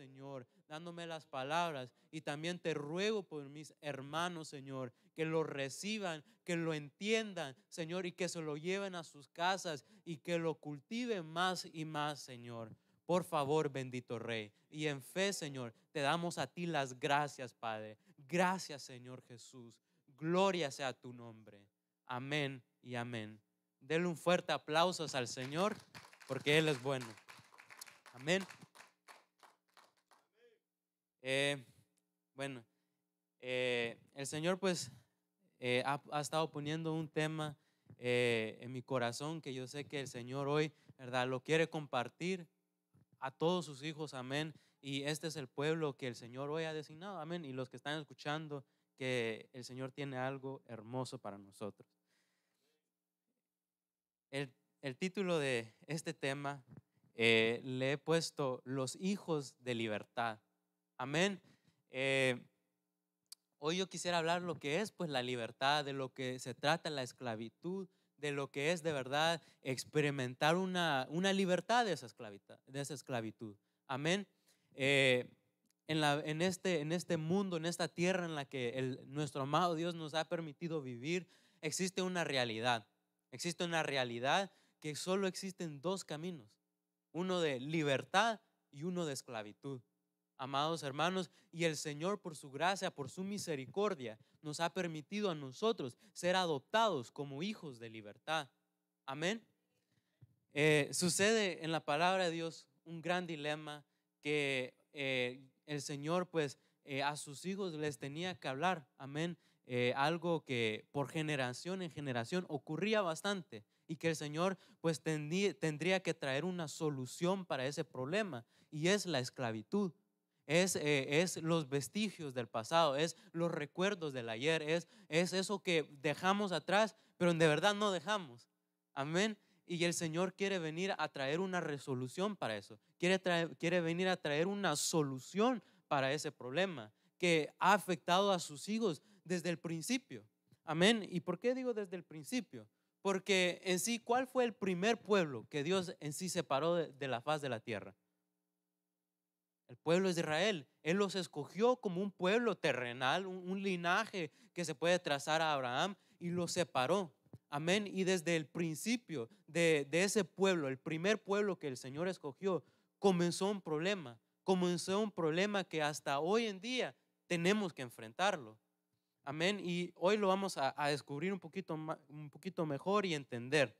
Señor, dándome las palabras. Y también te ruego por mis hermanos, Señor, que lo reciban, que lo entiendan, Señor, y que se lo lleven a sus casas y que lo cultiven más y más, Señor. Por favor, bendito Rey. Y en fe, Señor, te damos a ti las gracias, Padre. Gracias, Señor Jesús. Gloria sea tu nombre. Amén y amén. Denle un fuerte aplauso al Señor porque Él es bueno. Amén. Eh, bueno, eh, el Señor pues eh, ha, estado poniendo un tema en mi corazón que yo sé que el Señor hoy, ¿verdad? Lo quiere compartir a todos sus hijos, amén. Y este es el pueblo que el Señor hoy ha designado, amén. Y los que están escuchando, que el Señor tiene algo hermoso para nosotros. el título de este tema le he puesto Los hijos de libertad. Amén. Eh, hoy yo quisiera hablar lo que es pues la libertad, de lo que se trata la esclavitud, de lo que es de verdad experimentar una, libertad de esa esclavitud. De esa esclavitud. Amén. Eh, en, este, en este mundo, en esta tierra en la que nuestro amado Dios nos ha permitido vivir, existe una realidad. Existe una realidad que solo existen dos caminos, uno de libertad y uno de esclavitud amados hermanos, y el Señor por su gracia, por su misericordia, nos ha permitido a nosotros ser adoptados como hijos de libertad. Amén. Eh, sucede en la palabra de Dios un gran dilema que eh, el Señor pues eh, a sus hijos les tenía que hablar. Amén. algo que por generación en generación ocurría bastante y que el Señor pues tendría que traer una solución para ese problema y es la esclavitud. Eh, es, los vestigios del pasado, es los recuerdos del ayer, es, eso que dejamos atrás, pero de verdad no dejamos. Amén. Y el Señor quiere venir a traer una resolución para eso. Quiere, venir a traer una solución para ese problema que ha afectado a sus hijos desde el principio. Amén. ¿Y por qué digo desde el principio? Porque en sí, ¿cuál fue el primer pueblo que Dios en sí separó de la faz de la tierra? el pueblo de Israel. Él los escogió como un pueblo terrenal, un, linaje que se puede trazar a Abraham y los separó. Amén. Y desde el principio de, ese pueblo, el primer pueblo que el Señor escogió, comenzó un problema. Comenzó un problema que hasta hoy en día tenemos que enfrentarlo. Amén. Y hoy lo vamos a, descubrir un poquito, un poquito mejor y entender.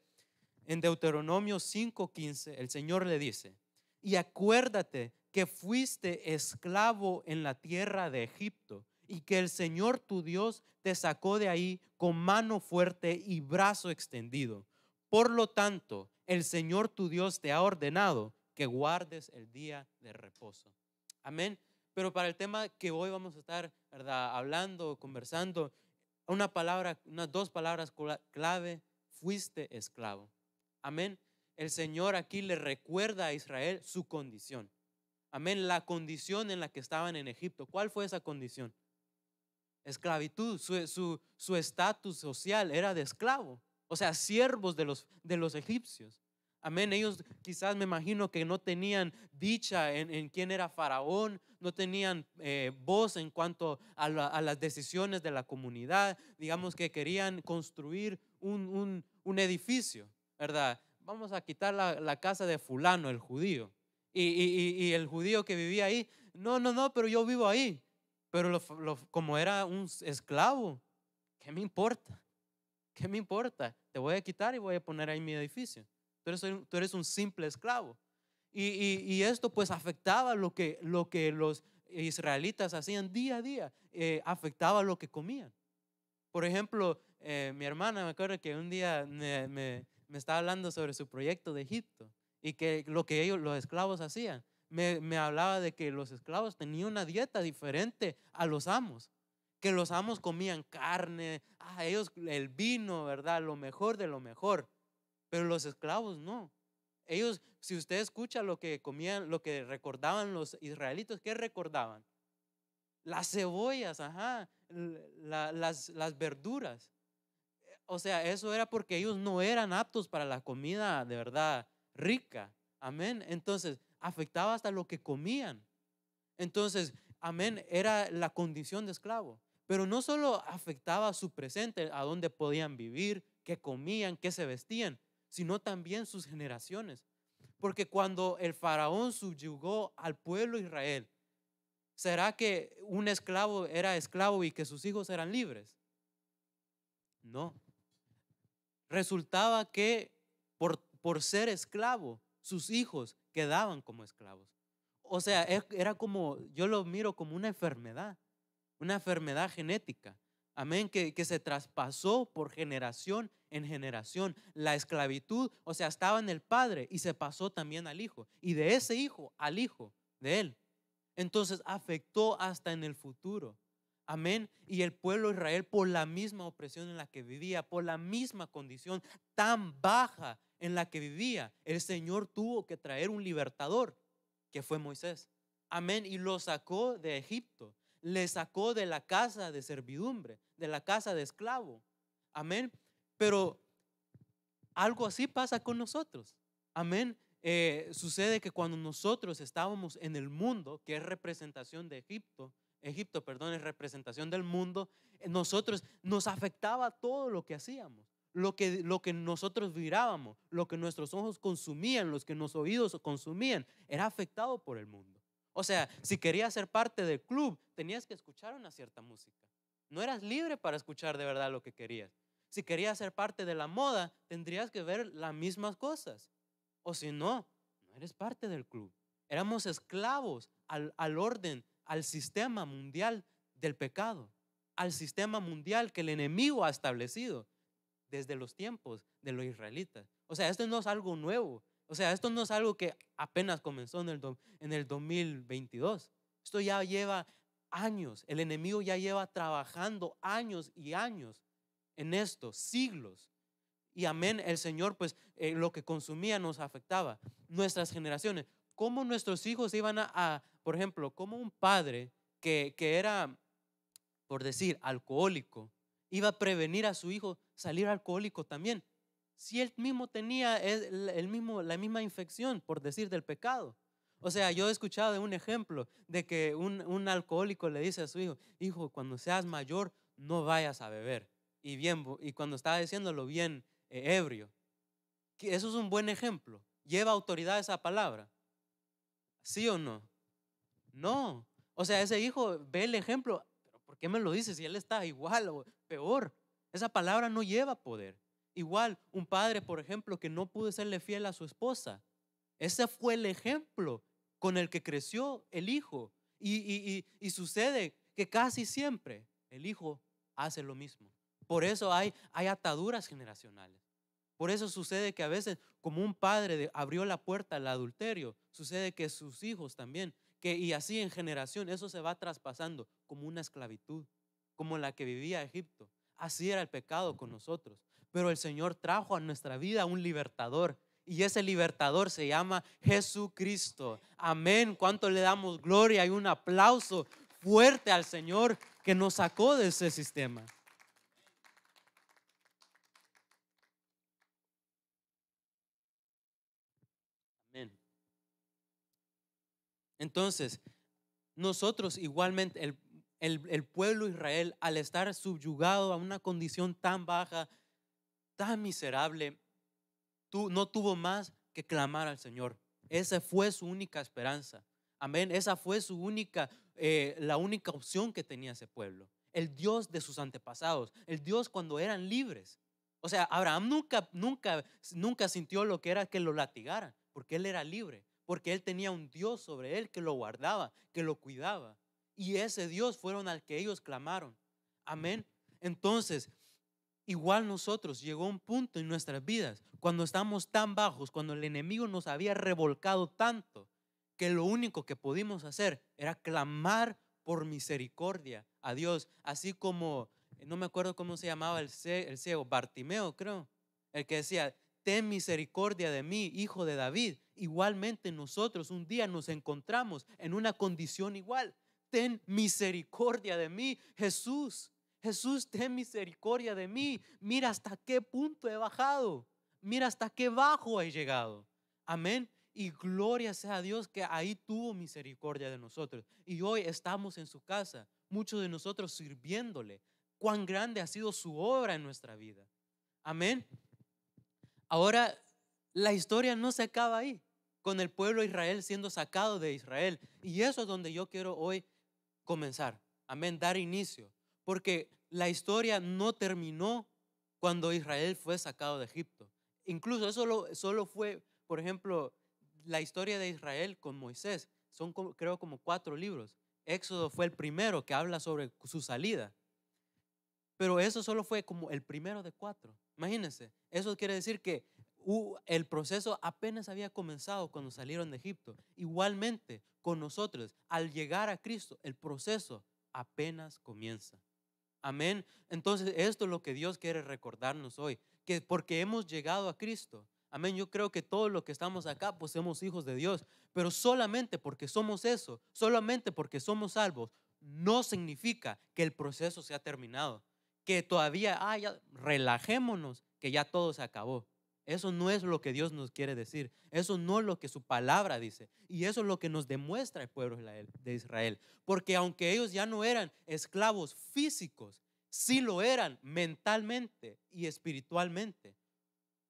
En Deuteronomio 5:15, el Señor le dice, y acuérdate que fuiste esclavo en la tierra de Egipto y que el Señor tu Dios te sacó de ahí con mano fuerte y brazo extendido. Por lo tanto, el Señor tu Dios te ha ordenado que guardes el día de reposo. Amén. Pero para el tema que hoy vamos a estar ¿verdad? hablando, conversando, una palabra, unas dos palabras clave, fuiste esclavo. Amén. El Señor aquí le recuerda a Israel su condición amén, la condición en la que estaban en Egipto. ¿Cuál fue esa condición? Esclavitud, su estatus social era de esclavo, o sea, siervos de los, de los egipcios. Amén. Ellos quizás me imagino que no tenían dicha en, quién era faraón, no tenían eh, voz en cuanto a, las decisiones de la comunidad. Digamos que querían construir un, edificio, ¿verdad? Vamos a quitar la casa de fulano, el judío. Y, y, el judío que vivía ahí, no, no, no, pero yo vivo ahí. Pero como era un esclavo, ¿qué me importa? ¿Qué me importa? Te voy a quitar y voy a poner ahí mi edificio. Tú eres, tú eres un simple esclavo. Y, esto pues afectaba lo que, lo que los israelitas hacían día a día, eh, afectaba lo que comían. Por ejemplo, eh, mi hermana me acuerdo que un día me estaba hablando sobre su proyecto de Egipto y que lo que ellos, los esclavos hacían. Me, hablaba de que los esclavos tenían una dieta diferente a los amos, que los amos comían carne, a ah, ellos el vino, ¿verdad? Lo mejor de lo mejor, pero los esclavos no. Ellos, si usted escucha lo que comían, lo que recordaban los israelitos, ¿qué recordaban? Las cebollas, ajá, las, las verduras. O sea, eso era porque ellos no eran aptos para la comida de verdad rica. Amén. Entonces, afectaba hasta lo que comían. Entonces, amén, era la condición de esclavo. Pero no solo afectaba su presente, a dónde podían vivir, qué comían, qué se vestían, sino también sus generaciones. Porque cuando el faraón subyugó al pueblo Israel, ¿será que un esclavo era esclavo y que sus hijos eran libres? No. Resultaba que por por ser esclavo, sus hijos quedaban como esclavos. O sea, e, era como, yo lo miro como una enfermedad, una enfermedad genética. Amén, que, que, se traspasó por generación en generación. La esclavitud, o sea, estaba en el padre y se pasó también al hijo. Y de ese hijo al hijo de él. Entonces afectó hasta en el futuro. Amén. Y el pueblo de Israel por la misma opresión en la que vivía, por la misma condición tan baja en la que vivía, el Señor tuvo que traer un libertador, que fue Moisés. Amén. Y lo sacó de Egipto, le sacó de la casa de servidumbre, de la casa de esclavo. Amén. Pero algo así pasa con nosotros. Amén. Eh, sucede que cuando nosotros estábamos en el mundo, que es representación de Egipto, Egipto, perdón, es representación del mundo, eh, nosotros nos afectaba todo lo que hacíamos lo que, lo que nosotros mirábamos, lo que nuestros ojos consumían, los que nuestros oídos consumían, era afectado por el mundo. O sea, si querías ser parte del club, tenías que escuchar una cierta música. No eras libre para escuchar de verdad lo que querías. Si querías ser parte de la moda, tendrías que ver las mismas cosas. O si no, no eres parte del club. Éramos esclavos al orden, al sistema mundial del pecado, al sistema mundial que el enemigo ha establecido desde los tiempos de los israelitas. O sea, esto no es algo nuevo. O sea, esto no es algo que apenas comenzó en el, en el 2022. Esto ya lleva años. El enemigo ya lleva trabajando años y años en esto, siglos. Y amén, el Señor, pues eh, lo que consumía nos afectaba. Nuestras generaciones, cómo nuestros hijos iban a, por ejemplo, cómo un padre que era, por decir, alcohólico, iba a prevenir a su hijo salir alcohólico también. Si él mismo tenía el, mismo, la misma infección, por decir, del pecado. O sea, yo he escuchado de un ejemplo de que un, alcohólico le dice a su hijo, hijo, cuando seas mayor, no vayas a beber. Y, bien, y cuando estaba diciéndolo bien eh, ebrio. eso es un buen ejemplo. Lleva autoridad esa palabra. ¿Sí o no? No. O sea, ese hijo ve el ejemplo, pero ¿por qué me lo dice si él está igual o peor? Esa palabra no lleva poder. Igual, un padre, por ejemplo, que no pudo serle fiel a su esposa. Ese fue el ejemplo con el que creció el hijo. Y, sucede que casi siempre el hijo hace lo mismo. Por eso hay, ataduras generacionales. Por eso sucede que a veces, como un padre abrió la puerta al adulterio, sucede que sus hijos también, que, y así en generación, eso se va traspasando como una esclavitud, como la que vivía Egipto. Así era el pecado con nosotros. Pero el Señor trajo a nuestra vida un libertador. Y ese libertador se llama Jesucristo. Amén. ¿Cuánto le damos gloria y un aplauso fuerte al Señor que nos sacó de ese sistema? Amén. Entonces, nosotros igualmente, el, el, el pueblo Israel, al estar subyugado a una condición tan baja, tan miserable, tú, no tuvo más que clamar al Señor. Esa fue su única esperanza. Amén. Esa fue su única, eh, la única opción que tenía ese pueblo. El Dios de sus antepasados, el Dios cuando eran libres. O sea, Abraham nunca, nunca, nunca sintió lo que era que lo latigaran, porque él era libre, porque él tenía un Dios sobre él que lo guardaba, que lo cuidaba y ese Dios fueron al que ellos clamaron. Amén. Entonces, igual nosotros llegó un punto en nuestras vidas, cuando estamos tan bajos, cuando el enemigo nos había revolcado tanto, que lo único que pudimos hacer era clamar por misericordia a Dios, así como, no me acuerdo cómo se llamaba el, el ciego, Bartimeo creo, el que decía, ten misericordia de mí, hijo de David. Igualmente nosotros un día nos encontramos en una condición igual, ten misericordia de mí, Jesús. Jesús, ten misericordia de mí. Mira hasta qué punto he bajado. Mira hasta qué bajo he llegado. Amén. Y gloria sea a Dios que ahí tuvo misericordia de nosotros. Y hoy estamos en su casa, muchos de nosotros sirviéndole. Cuán grande ha sido su obra en nuestra vida. Amén. Ahora, la historia no se acaba ahí, con el pueblo de Israel siendo sacado de Israel. Y eso es donde yo quiero hoy comenzar. Amén, dar inicio. Porque la historia no terminó cuando Israel fue sacado de Egipto. Incluso eso solo fue, por ejemplo, la historia de Israel con Moisés. Son creo como cuatro libros. Éxodo fue el primero que habla sobre su salida. Pero eso solo fue como el primero de cuatro. Imagínense, eso quiere decir que el proceso apenas había comenzado cuando salieron de Egipto. Igualmente, con nosotros, al llegar a Cristo, el proceso apenas comienza. Amén. Entonces, esto es lo que Dios quiere recordarnos hoy, que porque hemos llegado a Cristo, Amén. Yo creo que todos los que estamos acá, pues somos hijos de Dios. Pero solamente porque somos eso, solamente porque somos salvos, no significa que el proceso se ha terminado. Que todavía, ah, relajémonos, que ya todo se acabó. Eso no es lo que Dios nos quiere decir. Eso no es lo que su palabra dice. Y eso es lo que nos demuestra el pueblo de Israel. Porque aunque ellos ya no eran esclavos físicos, sí lo eran mentalmente y espiritualmente.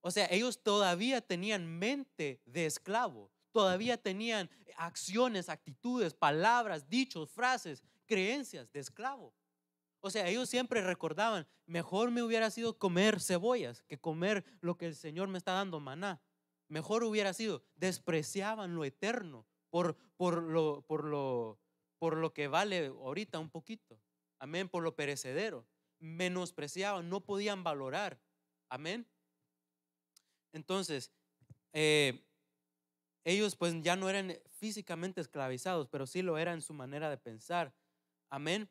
O sea, ellos todavía tenían mente de esclavo. Todavía tenían acciones, actitudes, palabras, dichos, frases, creencias de esclavo. O sea, ellos siempre recordaban, mejor me hubiera sido comer cebollas que comer lo que el Señor me está dando, maná. Mejor hubiera sido, despreciaban lo eterno por, por, lo, por, lo, por lo que vale ahorita un poquito. Amén, por lo perecedero. Menospreciaban, no podían valorar. Amén. Entonces, eh, ellos pues ya no eran físicamente esclavizados, pero sí lo eran en su manera de pensar. Amén.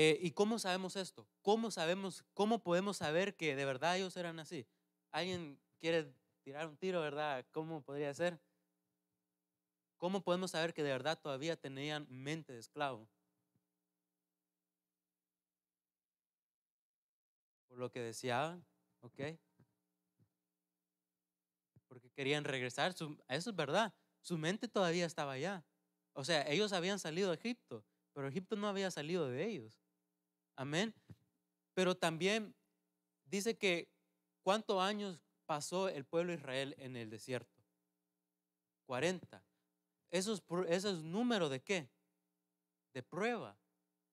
Eh, ¿Y cómo sabemos esto? ¿Cómo sabemos, cómo podemos saber que de verdad ellos eran así? ¿Alguien quiere tirar un tiro, verdad? ¿Cómo podría ser? ¿Cómo podemos saber que de verdad todavía tenían mente de esclavo? Por lo que deseaban, ¿ok? Porque querían regresar, eso es verdad, su mente todavía estaba allá. O sea, ellos habían salido de Egipto, pero Egipto no había salido de ellos. Amén. Pero también dice que cuántos años pasó el pueblo de Israel en el desierto. 40. eso es número de qué? De prueba.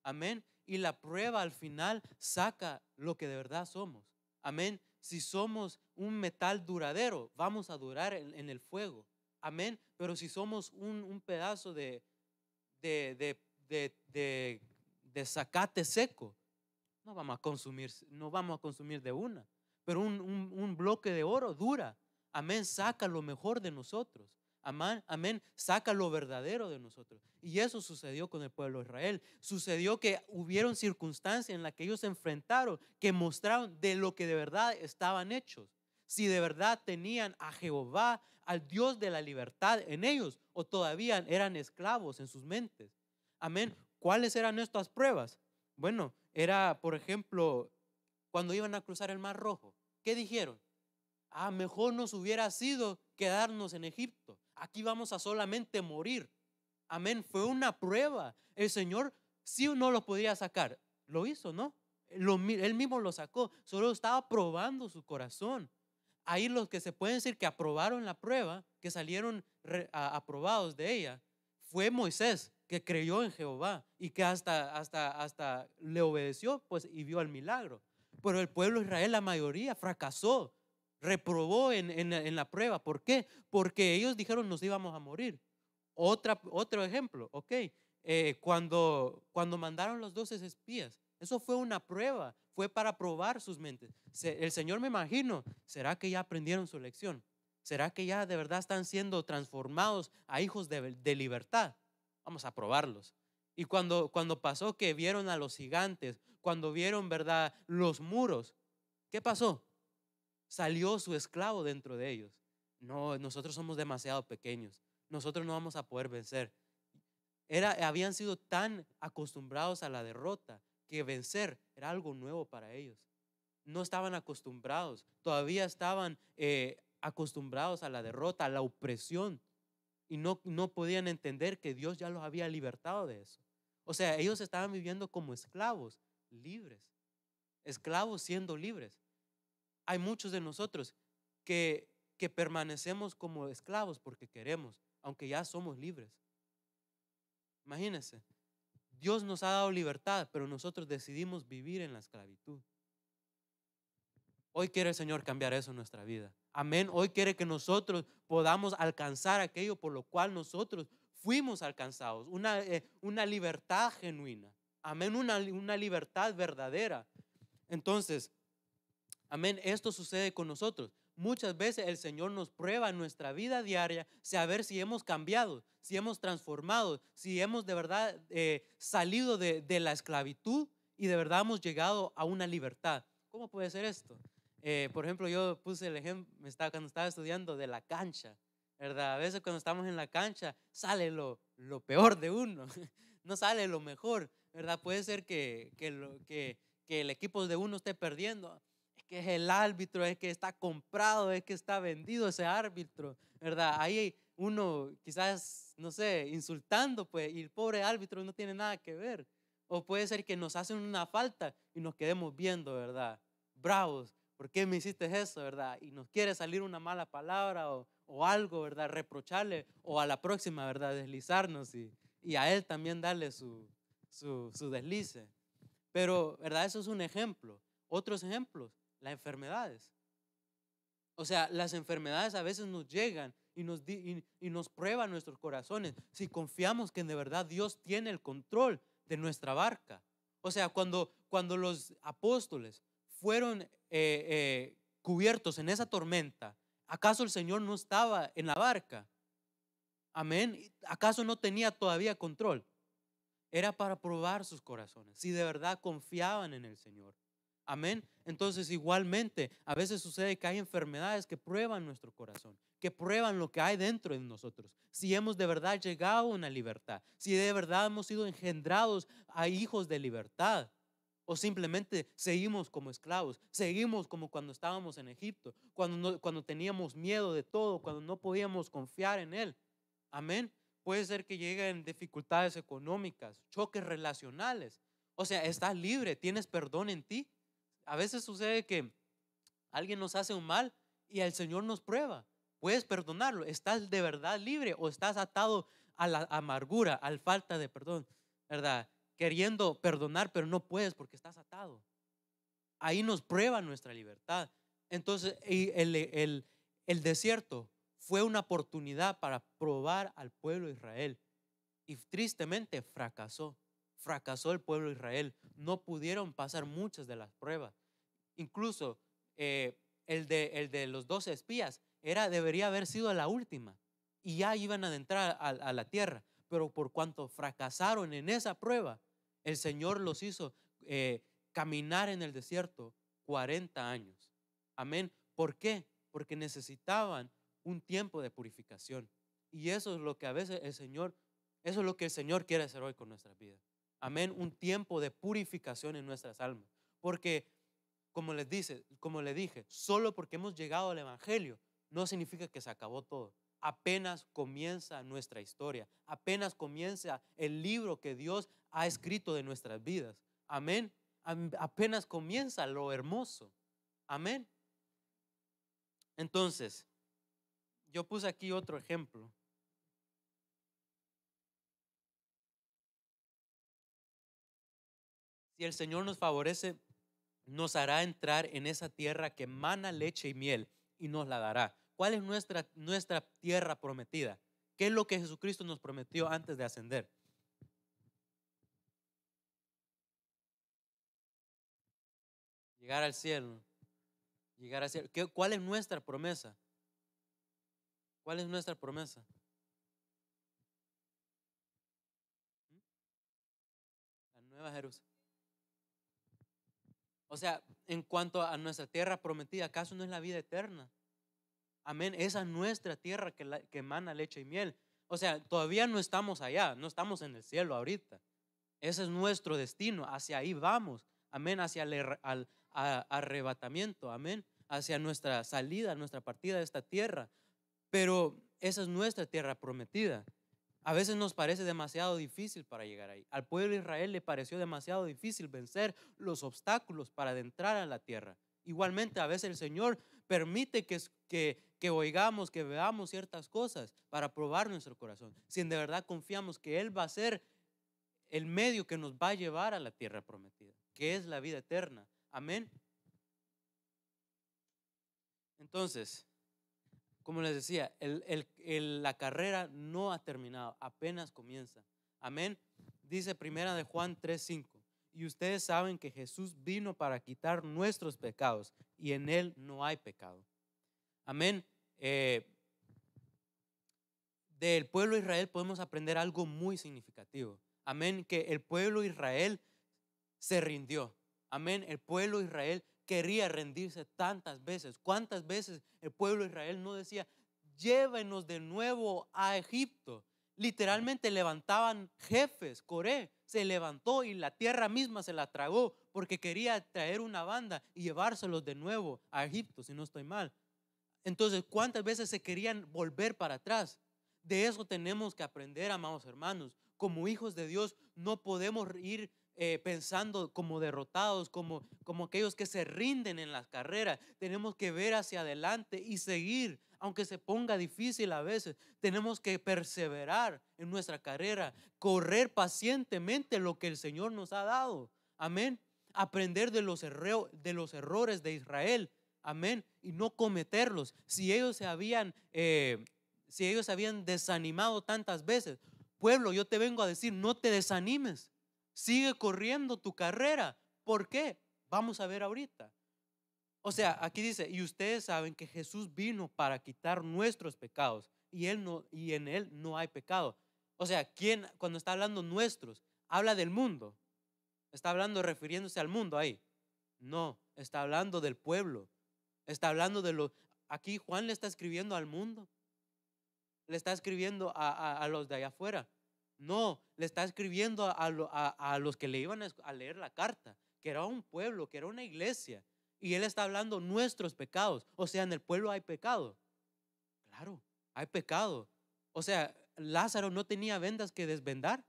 Amén. Y la prueba al final saca lo que de verdad somos. Amén. Si somos un metal duradero, vamos a durar en, el fuego. Amén. Pero si somos un, pedazo de, de zacate seco, no vamos a consumir, no vamos a consumir de una. Pero un, bloque de oro dura. Amén, saca lo mejor de nosotros. Amén, amén, saca lo verdadero de nosotros. Y eso sucedió con el pueblo de Israel. Sucedió que hubieron circunstancias en las que ellos se enfrentaron, que mostraron de lo que de verdad estaban hechos. Si de verdad tenían a Jehová, al Dios de la libertad en ellos, o todavía eran esclavos en sus mentes. Amén. ¿Cuáles eran estas pruebas? Bueno, era, por ejemplo, cuando iban a cruzar el Mar Rojo. ¿Qué dijeron? Ah, mejor nos hubiera sido quedarnos en Egipto. Aquí vamos a solamente morir. Amén. Fue una prueba. El Señor sí o no lo podía sacar. Lo hizo, ¿no? él mismo lo sacó. Solo estaba probando su corazón. Ahí los que se pueden decir que aprobaron la prueba, que salieron aprobados de ella, fue Moisés que creyó en Jehová y que hasta, hasta, hasta le obedeció pues, y vio el milagro. Pero el pueblo de Israel, la mayoría, fracasó, reprobó en, en, en, la prueba. ¿Por qué? Porque ellos dijeron nos íbamos a morir. Otra, otro ejemplo, ok, eh, cuando, cuando mandaron los doce espías, eso fue una prueba, fue para probar sus mentes. el Señor me imagino, ¿será que ya aprendieron su lección? ¿Será que ya de verdad están siendo transformados a hijos de libertad? vamos a probarlos. Y cuando, cuando pasó que vieron a los gigantes, cuando vieron, ¿verdad?, los muros, ¿qué pasó? Salió su esclavo dentro de ellos. No, nosotros somos demasiado pequeños. Nosotros no vamos a poder vencer. Era, habían sido tan acostumbrados a la derrota que vencer era algo nuevo para ellos. No estaban acostumbrados, todavía estaban eh, acostumbrados a la derrota, a la opresión y no, no podían entender que Dios ya los había libertado de eso. O sea, ellos estaban viviendo como esclavos, libres, esclavos siendo libres. Hay muchos de nosotros que, que permanecemos como esclavos porque queremos, aunque ya somos libres. Imagínense, Dios nos ha dado libertad, pero nosotros decidimos vivir en la esclavitud. Hoy quiere el Señor cambiar eso en nuestra vida. Amén. Hoy quiere que nosotros podamos alcanzar aquello por lo cual nosotros fuimos alcanzados. Una, eh, libertad genuina. Amén. Una, libertad verdadera. Entonces, amén. Esto sucede con nosotros. Muchas veces el Señor nos prueba en nuestra vida diaria saber si hemos cambiado, si hemos transformado, si hemos de verdad eh, salido de, de la esclavitud y de verdad hemos llegado a una libertad. ¿Cómo puede ser esto? Eh, por ejemplo, yo puse el ejemplo, estaba, cuando estaba estudiando, de la cancha, ¿verdad? A veces cuando estamos en la cancha sale lo, lo peor de uno, no sale lo mejor, ¿verdad? Puede ser que, que, lo, que, que el equipo de uno esté perdiendo, es que es el árbitro, es que está comprado, es que está vendido ese árbitro, ¿verdad? Ahí uno quizás, no sé, insultando, pues, y el pobre árbitro no tiene nada que ver. O puede ser que nos hacen una falta y nos quedemos viendo, ¿verdad? Bravos, ¿por qué me hiciste eso, verdad? Y nos quiere salir una mala palabra o, o algo, ¿verdad? Reprocharle o a la próxima, ¿verdad? Deslizarnos y, y a él también darle su, su, su, deslice. Pero, ¿verdad? Eso es un ejemplo. Otros ejemplos, las enfermedades. O sea, las enfermedades a veces nos llegan y nos, y nos prueban nuestros corazones si confiamos que de verdad Dios tiene el control de nuestra barca. O sea, cuando, cuando los apóstoles, fueron eh, eh, cubiertos en esa tormenta, ¿acaso el Señor no estaba en la barca? Amén. ¿Acaso no tenía todavía control? Era para probar sus corazones, si de verdad confiaban en el Señor. Amén. Entonces igualmente, a veces sucede que hay enfermedades que prueban nuestro corazón, que prueban lo que hay dentro de nosotros. Si hemos de verdad llegado a una libertad, si de verdad hemos sido engendrados a hijos de libertad. O simplemente seguimos como esclavos, seguimos como cuando estábamos en Egipto, cuando, cuando teníamos miedo de todo, cuando no podíamos confiar en Él. Amén. Puede ser que lleguen dificultades económicas, choques relacionales. O sea, estás libre, tienes perdón en ti. A veces sucede que alguien nos hace un mal y el Señor nos prueba. Puedes perdonarlo. ¿Estás de verdad libre o estás atado a la amargura, a la falta de perdón? ¿Verdad? queriendo perdonar, pero no puedes porque estás atado. Ahí nos prueba nuestra libertad. Entonces, el, el, el desierto fue una oportunidad para probar al pueblo de Israel. Y tristemente fracasó. Fracasó el pueblo de Israel. No pudieron pasar muchas de las pruebas. Incluso eh, el, de, el de los dos espías era, debería haber sido la última. Y ya iban a entrar a la tierra. Pero por cuanto fracasaron en esa prueba, el Señor los hizo eh, caminar en el desierto 40 años. Amén. ¿Por qué? Porque necesitaban un tiempo de purificación. Y eso es lo que a veces el Señor, eso es lo que el Señor quiere hacer hoy con nuestra vida. Amén. Un tiempo de purificación en nuestras almas. Porque, como les, dice, como les dije, solo porque hemos llegado al Evangelio no significa que se acabó todo apenas comienza nuestra historia, apenas comienza el libro que Dios ha escrito de nuestras vidas. Amén. Apenas comienza lo hermoso. Amén. Entonces, yo puse aquí otro ejemplo. Si el Señor nos favorece, nos hará entrar en esa tierra que mana leche y miel y nos la dará. ¿Cuál es nuestra, nuestra tierra prometida? ¿Qué es lo que Jesucristo nos prometió antes de ascender? Llegar al cielo. Llegar al cielo. ¿Cuál es nuestra promesa? ¿Cuál es nuestra promesa? La nueva Jerusalén. O sea, en cuanto a nuestra tierra prometida, ¿acaso no es la vida eterna? Amén. Esa es nuestra tierra que, emana leche y miel. O sea, todavía no estamos allá, no estamos en el cielo ahorita. Ese es nuestro destino, hacia ahí vamos. Amén, hacia el al, arrebatamiento, amén, hacia nuestra salida, nuestra partida de esta tierra. Pero esa es nuestra tierra prometida. A veces nos parece demasiado difícil para llegar ahí. Al pueblo de Israel le pareció demasiado difícil vencer los obstáculos para adentrar a la tierra. Igualmente, a veces el Señor permite que, que que oigamos, que veamos ciertas cosas para probar nuestro corazón. Si de verdad confiamos que Él va a ser el medio que nos va a llevar a la tierra prometida, que es la vida eterna. Amén. Entonces, como les decía, la carrera no ha terminado, apenas comienza. Amén. Dice primera de Juan 3:5. Y ustedes saben que Jesús vino para quitar nuestros pecados y en él no hay pecado. Amén. Eh, del pueblo de Israel podemos aprender algo muy significativo. Amén, que el pueblo de Israel se rindió. Amén, el pueblo de Israel quería rendirse tantas veces. ¿Cuántas veces el pueblo de Israel no decía, llévenos de nuevo a Egipto? Literalmente levantaban jefes, Coré se levantó y la tierra misma se la tragó porque quería traer una banda y llevárselos de nuevo a Egipto, si no estoy mal. Entonces, ¿cuántas veces se querían volver para atrás? De eso tenemos que aprender, amados hermanos. Como hijos de Dios, no podemos ir eh, pensando como derrotados, como, como aquellos que se rinden en las carreras. Tenemos que ver hacia adelante y seguir, aunque se ponga difícil a veces. Tenemos que perseverar en nuestra carrera, correr pacientemente lo que el Señor nos ha dado. Amén. Aprender de los, de los errores de Israel amén, y no cometerlos. Si ellos se habían, eh, si ellos habían desanimado tantas veces, pueblo, yo te vengo a decir, no te desanimes, sigue corriendo tu carrera. ¿Por qué? Vamos a ver ahorita. O sea, aquí dice, y ustedes saben que Jesús vino para quitar nuestros pecados y, él no, y en Él no hay pecado. O sea, ¿quién cuando está hablando nuestros? Habla del mundo. Está hablando refiriéndose al mundo ahí. No, está hablando del pueblo. Está hablando de lo... Aquí Juan le está escribiendo al mundo. Le está escribiendo a, los de allá afuera. No, le está escribiendo a, a los que le iban a leer la carta, que era un pueblo, que era una iglesia. Y él está hablando nuestros pecados. O sea, en el pueblo hay pecado. Claro, hay pecado. O sea, Lázaro no tenía vendas que desvendar.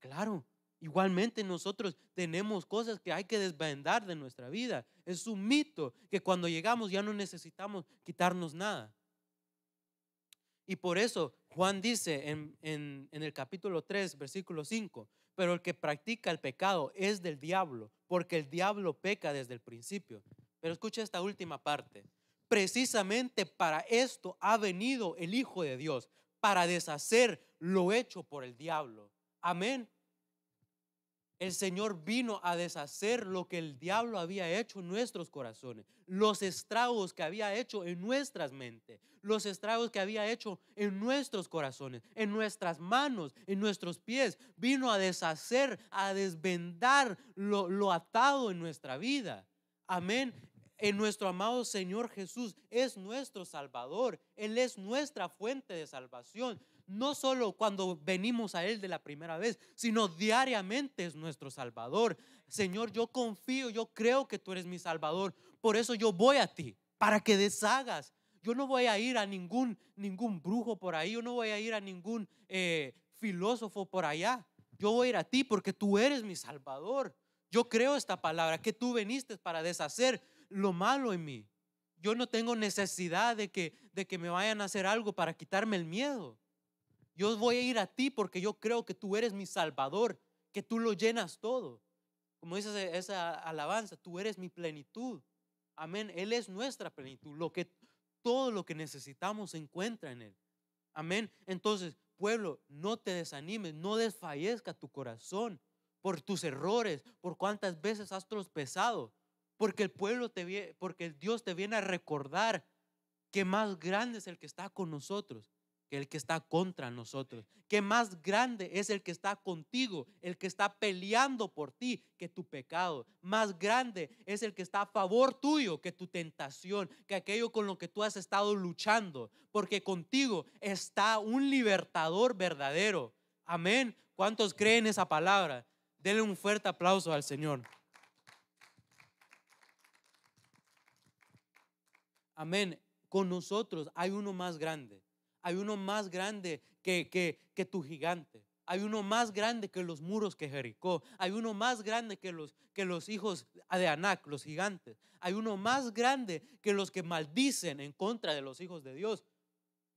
Claro, Igualmente nosotros tenemos cosas que hay que desvendar de nuestra vida. Es un mito que cuando llegamos ya no necesitamos quitarnos nada. Y por eso Juan dice en, el capítulo 3, versículo 5, pero el que practica el pecado es del diablo, porque el diablo peca desde el principio. Pero escucha esta última parte. Precisamente para esto ha venido el Hijo de Dios, para deshacer lo hecho por el diablo. Amén. El Señor vino a deshacer lo que el diablo había hecho en nuestros corazones, los estragos que había hecho en nuestras mentes, los estragos que había hecho en nuestros corazones, en nuestras manos, en nuestros pies. Vino a deshacer, a desvendar lo, atado en nuestra vida. Amén. En nuestro amado Señor Jesús es nuestro Salvador. Él es nuestra fuente de salvación no solo cuando venimos a Él de la primera vez, sino diariamente es nuestro Salvador. Señor, yo confío, yo creo que tú eres mi Salvador. Por eso yo voy a ti, para que deshagas. Yo no voy a ir a ningún, ningún brujo por ahí, yo no voy a ir a ningún eh, filósofo por allá. Yo voy a ir a ti porque tú eres mi Salvador. Yo creo esta palabra, que tú viniste para deshacer lo malo en mí. Yo no tengo necesidad de que, de que me vayan a hacer algo para quitarme el miedo. Yo voy a ir a ti porque yo creo que tú eres mi Salvador, que tú lo llenas todo. Como dice e, esa alabanza, tú eres mi plenitud. Amén. Él es nuestra plenitud. Lo que, todo lo que necesitamos se encuentra en Él. Amén. Entonces, pueblo, no te desanimes, no desfallezca tu corazón por tus errores, por cuántas veces has tropezado, porque el pueblo te porque el Dios te viene a recordar que más grande es el que está con nosotros que el que está contra nosotros, que más grande es el que está contigo, el que está peleando por ti que tu pecado, más grande es el que está a favor tuyo que tu tentación, que aquello con lo que tú has estado luchando, porque contigo está un libertador verdadero. Amén. ¿Cuántos creen esa palabra? Denle un fuerte aplauso al Señor. Amén. Con nosotros hay uno más grande hay uno más grande que, tu gigante. Hay uno más grande que los muros que Jericó. Hay uno más grande que los, que los hijos de Anac, los gigantes. Hay uno más grande que los que maldicen en contra de los hijos de Dios.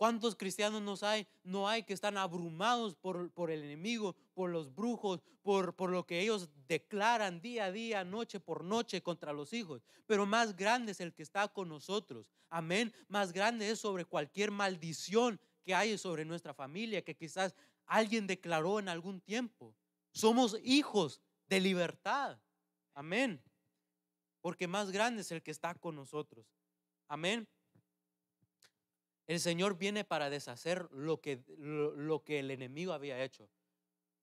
¿Cuántos cristianos nos hay, no hay que están abrumados por, por el enemigo, por los brujos, por, por lo que ellos declaran día a día, noche por noche contra los hijos? Pero más grande es el que está con nosotros. Amén. Más grande es sobre cualquier maldición que hay sobre nuestra familia, que quizás alguien declaró en algún tiempo. Somos hijos de libertad. Amén. Porque más grande es el que está con nosotros. Amén. El Señor viene para deshacer lo que, lo, que el enemigo había hecho.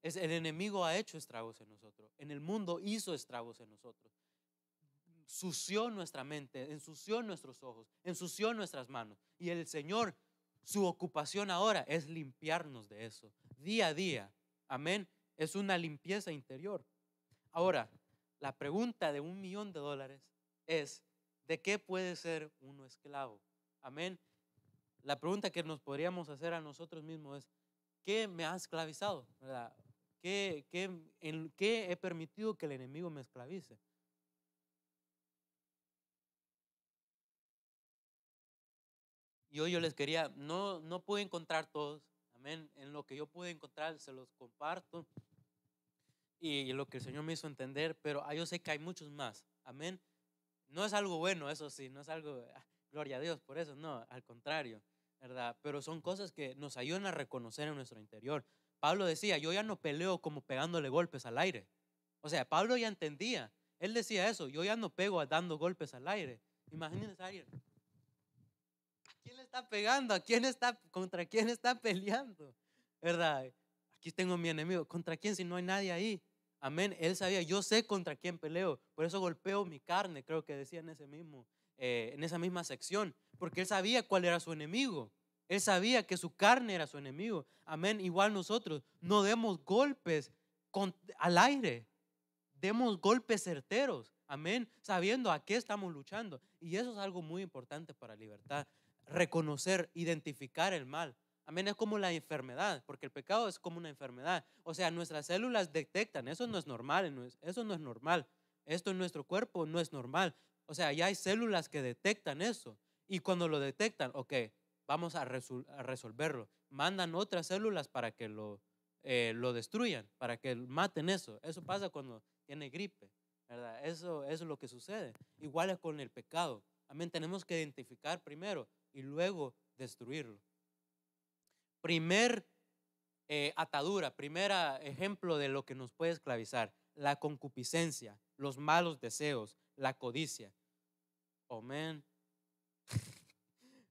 Es, el enemigo ha hecho estragos en nosotros. En el mundo hizo estragos en nosotros. Sució nuestra mente, ensució nuestros ojos, ensució nuestras manos. Y el Señor, su ocupación ahora es limpiarnos de eso, día a día. Amén. Es una limpieza interior. Ahora, la pregunta de un millón de dólares es, ¿de qué puede ser uno esclavo? Amén la pregunta que nos podríamos hacer a nosotros mismos es, ¿qué me ha esclavizado? ¿Qué, qué, en qué he permitido que el enemigo me esclavice? Y hoy yo les quería, no, no pude encontrar todos, amén, en lo que yo pude encontrar se los comparto y lo que el Señor me hizo entender, pero ah, yo sé que hay muchos más, amén. No es algo bueno, eso sí, no es algo, ah, Gloria a Dios por eso, no, al contrario, ¿verdad? Pero son cosas que nos ayudan a reconocer en nuestro interior. Pablo decía, yo ya no peleo como pegándole golpes al aire. O sea, Pablo ya entendía, él decía eso, yo ya no pego dando golpes al aire. Imagínense a alguien, ¿a quién le está pegando? ¿A quién está, contra quién está peleando? ¿Verdad? Aquí tengo a mi enemigo, ¿contra quién si no hay nadie ahí? Amén. Él sabía, yo sé contra quién peleo, por eso golpeo mi carne, creo que decía en ese mismo eh, en esa misma sección, porque él sabía cuál era su enemigo. Él sabía que su carne era su enemigo. Amén. Igual nosotros, no demos golpes al aire, demos golpes certeros. Amén. Sabiendo a qué estamos luchando. Y eso es algo muy importante para libertad. Reconocer, identificar el mal. Amén. Es como la enfermedad, porque el pecado es como una enfermedad. O sea, nuestras células detectan, eso no es normal, eso no es normal. Esto en nuestro cuerpo no es normal. O sea, ya hay células que detectan eso. Y cuando lo detectan, ok, vamos a, resolverlo. Mandan otras células para que eh, lo, destruyan, para que maten eso. Eso pasa cuando tiene gripe, ¿verdad? Eso, es lo que sucede. Igual es con el pecado. también tenemos que identificar primero y luego destruirlo. Primer eh, atadura, primer ah, ejemplo de lo que nos puede esclavizar, la concupiscencia, los malos deseos, la codicia. Amén.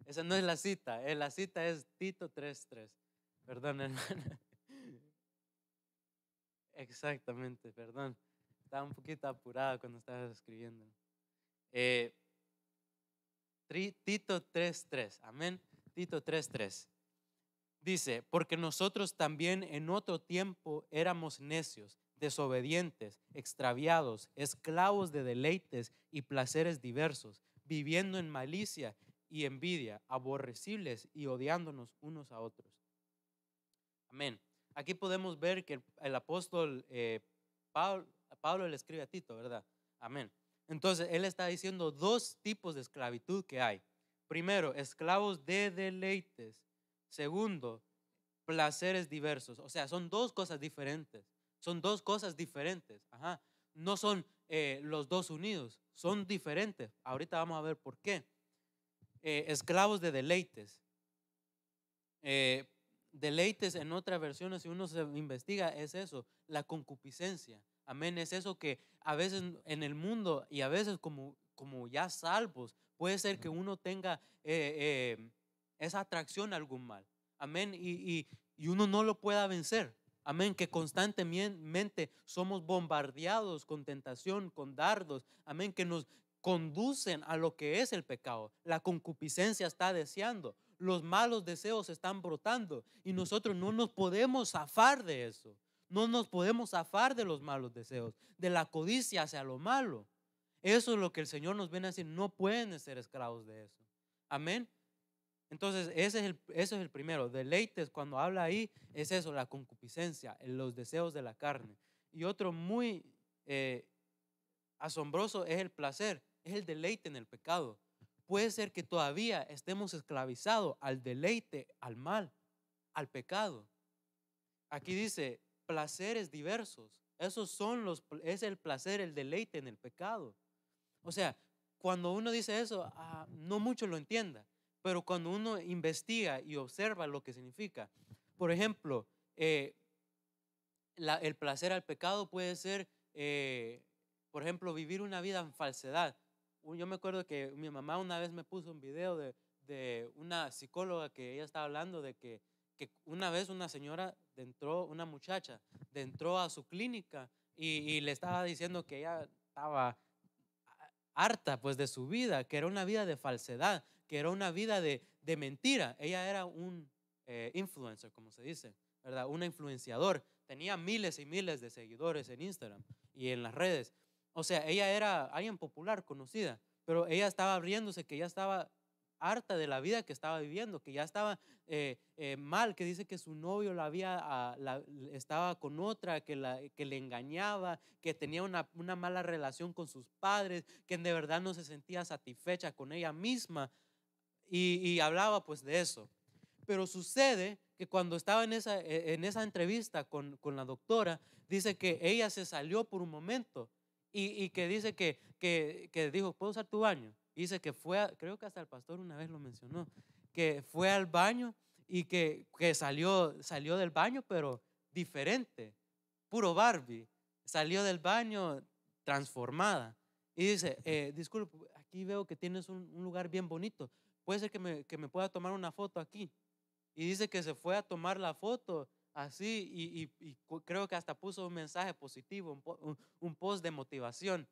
Esa no es la cita, eh, la cita es Tito 3.3. Perdón, hermana. Exactamente, perdón. Estaba un poquito apurada cuando estaba escribiendo. Eh, Tito 3.3, amén. Tito 3.3. Dice, porque nosotros también en otro tiempo éramos necios, desobedientes, extraviados, esclavos de deleites y placeres diversos viviendo en malicia y envidia, aborrecibles y odiándonos unos a otros. Amén. Aquí podemos ver que el, apóstol eh, Pablo, Pablo le escribe a Tito, ¿verdad? Amén. Entonces, él está diciendo dos tipos de esclavitud que hay. Primero, esclavos de deleites. Segundo, placeres diversos. O sea, son dos cosas diferentes. Son dos cosas diferentes. Ajá. No son eh, los dos unidos. Son diferentes. Ahorita vamos a ver por qué. Eh, esclavos de deleites. Eh, deleites en otras versiones, si uno se investiga, es eso, la concupiscencia. Amén, es eso que a veces en el mundo y a veces como, como ya salvos, puede ser que uno tenga esa atracción a algún mal. Amén, y, y uno no lo pueda vencer. Amén, que constantemente somos bombardeados con tentación, con dardos. Amén, que nos conducen a lo que es el pecado. La concupiscencia está deseando, los malos deseos están brotando y nosotros no nos podemos zafar de eso. No nos podemos zafar de los malos deseos, de la codicia hacia lo malo. Eso es lo que el Señor nos viene a decir. No pueden ser esclavos de eso. Amén. Entonces, ese es el, eso es el primero. Deleites, cuando habla ahí, es eso, la concupiscencia, los deseos de la carne. Y otro muy eh, asombroso es el placer, es el deleite en el pecado. Puede ser que todavía estemos esclavizados al deleite, al mal, al pecado. Aquí dice, placeres diversos. Esos son los, es el placer, el deleite en el pecado. O sea, cuando uno dice eso, ah, no mucho lo entienda pero cuando uno investiga y observa lo que significa, por ejemplo, eh, el placer al pecado puede ser, eh, por ejemplo, vivir una vida en falsedad. Yo me acuerdo que mi mamá una vez me puso un video de, una psicóloga que ella estaba hablando de que, una vez una señora entró, una muchacha, entró a su clínica y, y, le estaba diciendo que ella estaba harta pues de su vida, que era una vida de falsedad, que era una vida de, de mentira. Ella era un eh, influencer, como se dice, ¿verdad? Una influenciador. Tenía miles y miles de seguidores en Instagram y en las redes. O sea, ella era alguien popular, conocida, pero ella estaba abriéndose que ya estaba harta de la vida que estaba viviendo, que ya estaba eh, eh, mal, que dice que su novio la había, ah, la, estaba con otra, que, la, que le engañaba, que tenía una, una, mala relación con sus padres, que de verdad no se sentía satisfecha con ella misma y, hablaba pues de eso. Pero sucede que cuando estaba en esa, e, en esa entrevista con, con, la doctora, dice que ella se salió por un momento y, y que dice que, que, que, dijo, ¿puedo usar tu baño? dice que fue, creo que hasta el pastor una vez lo mencionó, que fue al baño y que, que salió, salió del baño, pero diferente, puro Barbie, salió del baño transformada. Y dice, eh, disculpe, aquí veo que tienes un, un lugar bien bonito puede ser que me, que me pueda tomar una foto aquí. Y dice que se fue a tomar la foto así y, y, creo que hasta puso un mensaje positivo, un, un, post de motivación.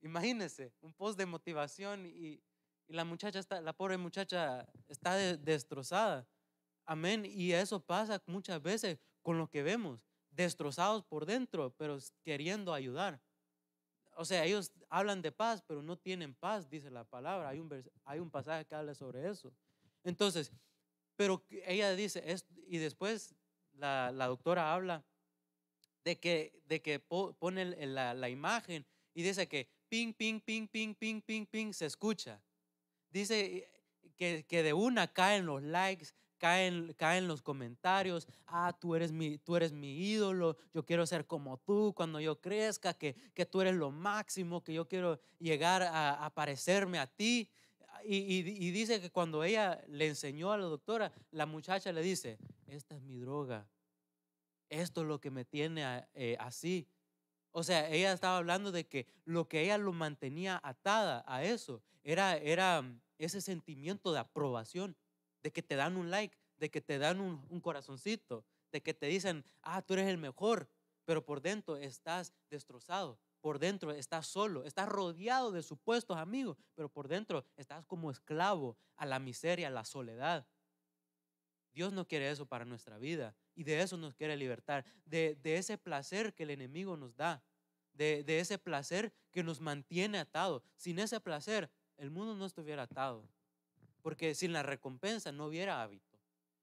Imagínense, un post de motivación y, y la muchacha está, la pobre muchacha está destrozada. Amén. Y eso pasa muchas veces con lo que vemos, destrozados por dentro, pero queriendo ayudar. O sea, ellos hablan de paz, pero no tienen paz, dice la palabra. Hay un, hay un pasaje que habla sobre eso. Entonces, pero ella dice, y después la, doctora habla de que, de que pone la, imagen y dice que ping, ping, ping, ping, ping, ping, ping, se escucha. Dice que, que de una caen los likes, caen, caen los comentarios, ah, tú eres, mi, tú eres mi ídolo, yo quiero ser como tú cuando yo crezca, que, que tú eres lo máximo, que yo quiero llegar a, aparecerme parecerme a ti. Y, y, dice que cuando ella le enseñó a la doctora, la muchacha le dice, esta es mi droga, esto es lo que me tiene eh, así. O sea, ella estaba hablando de que lo que ella lo mantenía atada a eso era, era mm, ese sentimiento de aprobación de que te dan un like, de que te dan un, corazoncito, de que te dicen, ah, tú eres el mejor, pero por dentro estás destrozado, por dentro estás solo, estás rodeado de supuestos amigos, pero por dentro estás como esclavo a la miseria, a la soledad. Dios no quiere eso para nuestra vida y de eso nos quiere libertar, de, ese placer que el enemigo nos da, de, de ese placer que nos mantiene atado. Sin ese placer, el mundo no estuviera atado. Porque sin la recompensa no hubiera hábito.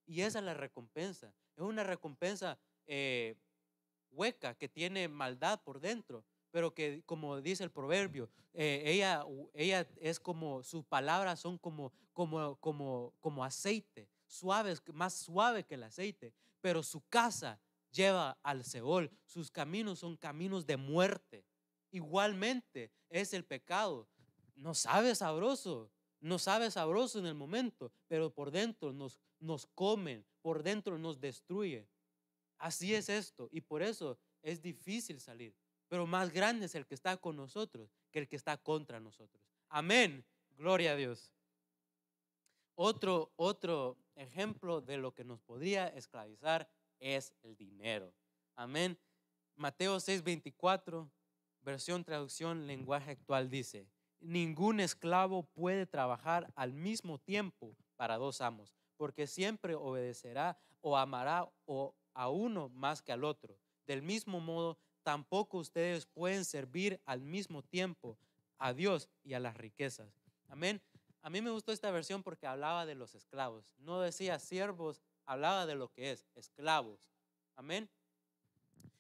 Y esa es la recompensa. Es una recompensa eh, hueca que tiene maldad por dentro, pero que como dice el proverbio, eh, ella, ella es como, sus palabras son como, como, como, como aceite, suaves, más suave que el aceite, pero su casa lleva al Seol, sus caminos son caminos de muerte. Igualmente es el pecado. No sabe sabroso, nos sabe sabroso en el momento, pero por dentro nos, nos comen, por dentro nos destruye. Así es esto y por eso es difícil salir. Pero más grande es el que está con nosotros que el que está contra nosotros. Amén. Gloria a Dios. Otro, otro ejemplo de lo que nos podría esclavizar es el dinero. Amén. Mateo 6:24, versión traducción lenguaje actual dice, ningún esclavo puede trabajar al mismo tiempo para dos amos, porque siempre obedecerá o amará a uno más que al otro. Del mismo modo, tampoco ustedes pueden servir al mismo tiempo a Dios y a las riquezas. Amén. A mí me gustó esta versión porque hablaba de los esclavos. No decía siervos, hablaba de lo que es, esclavos. Amén.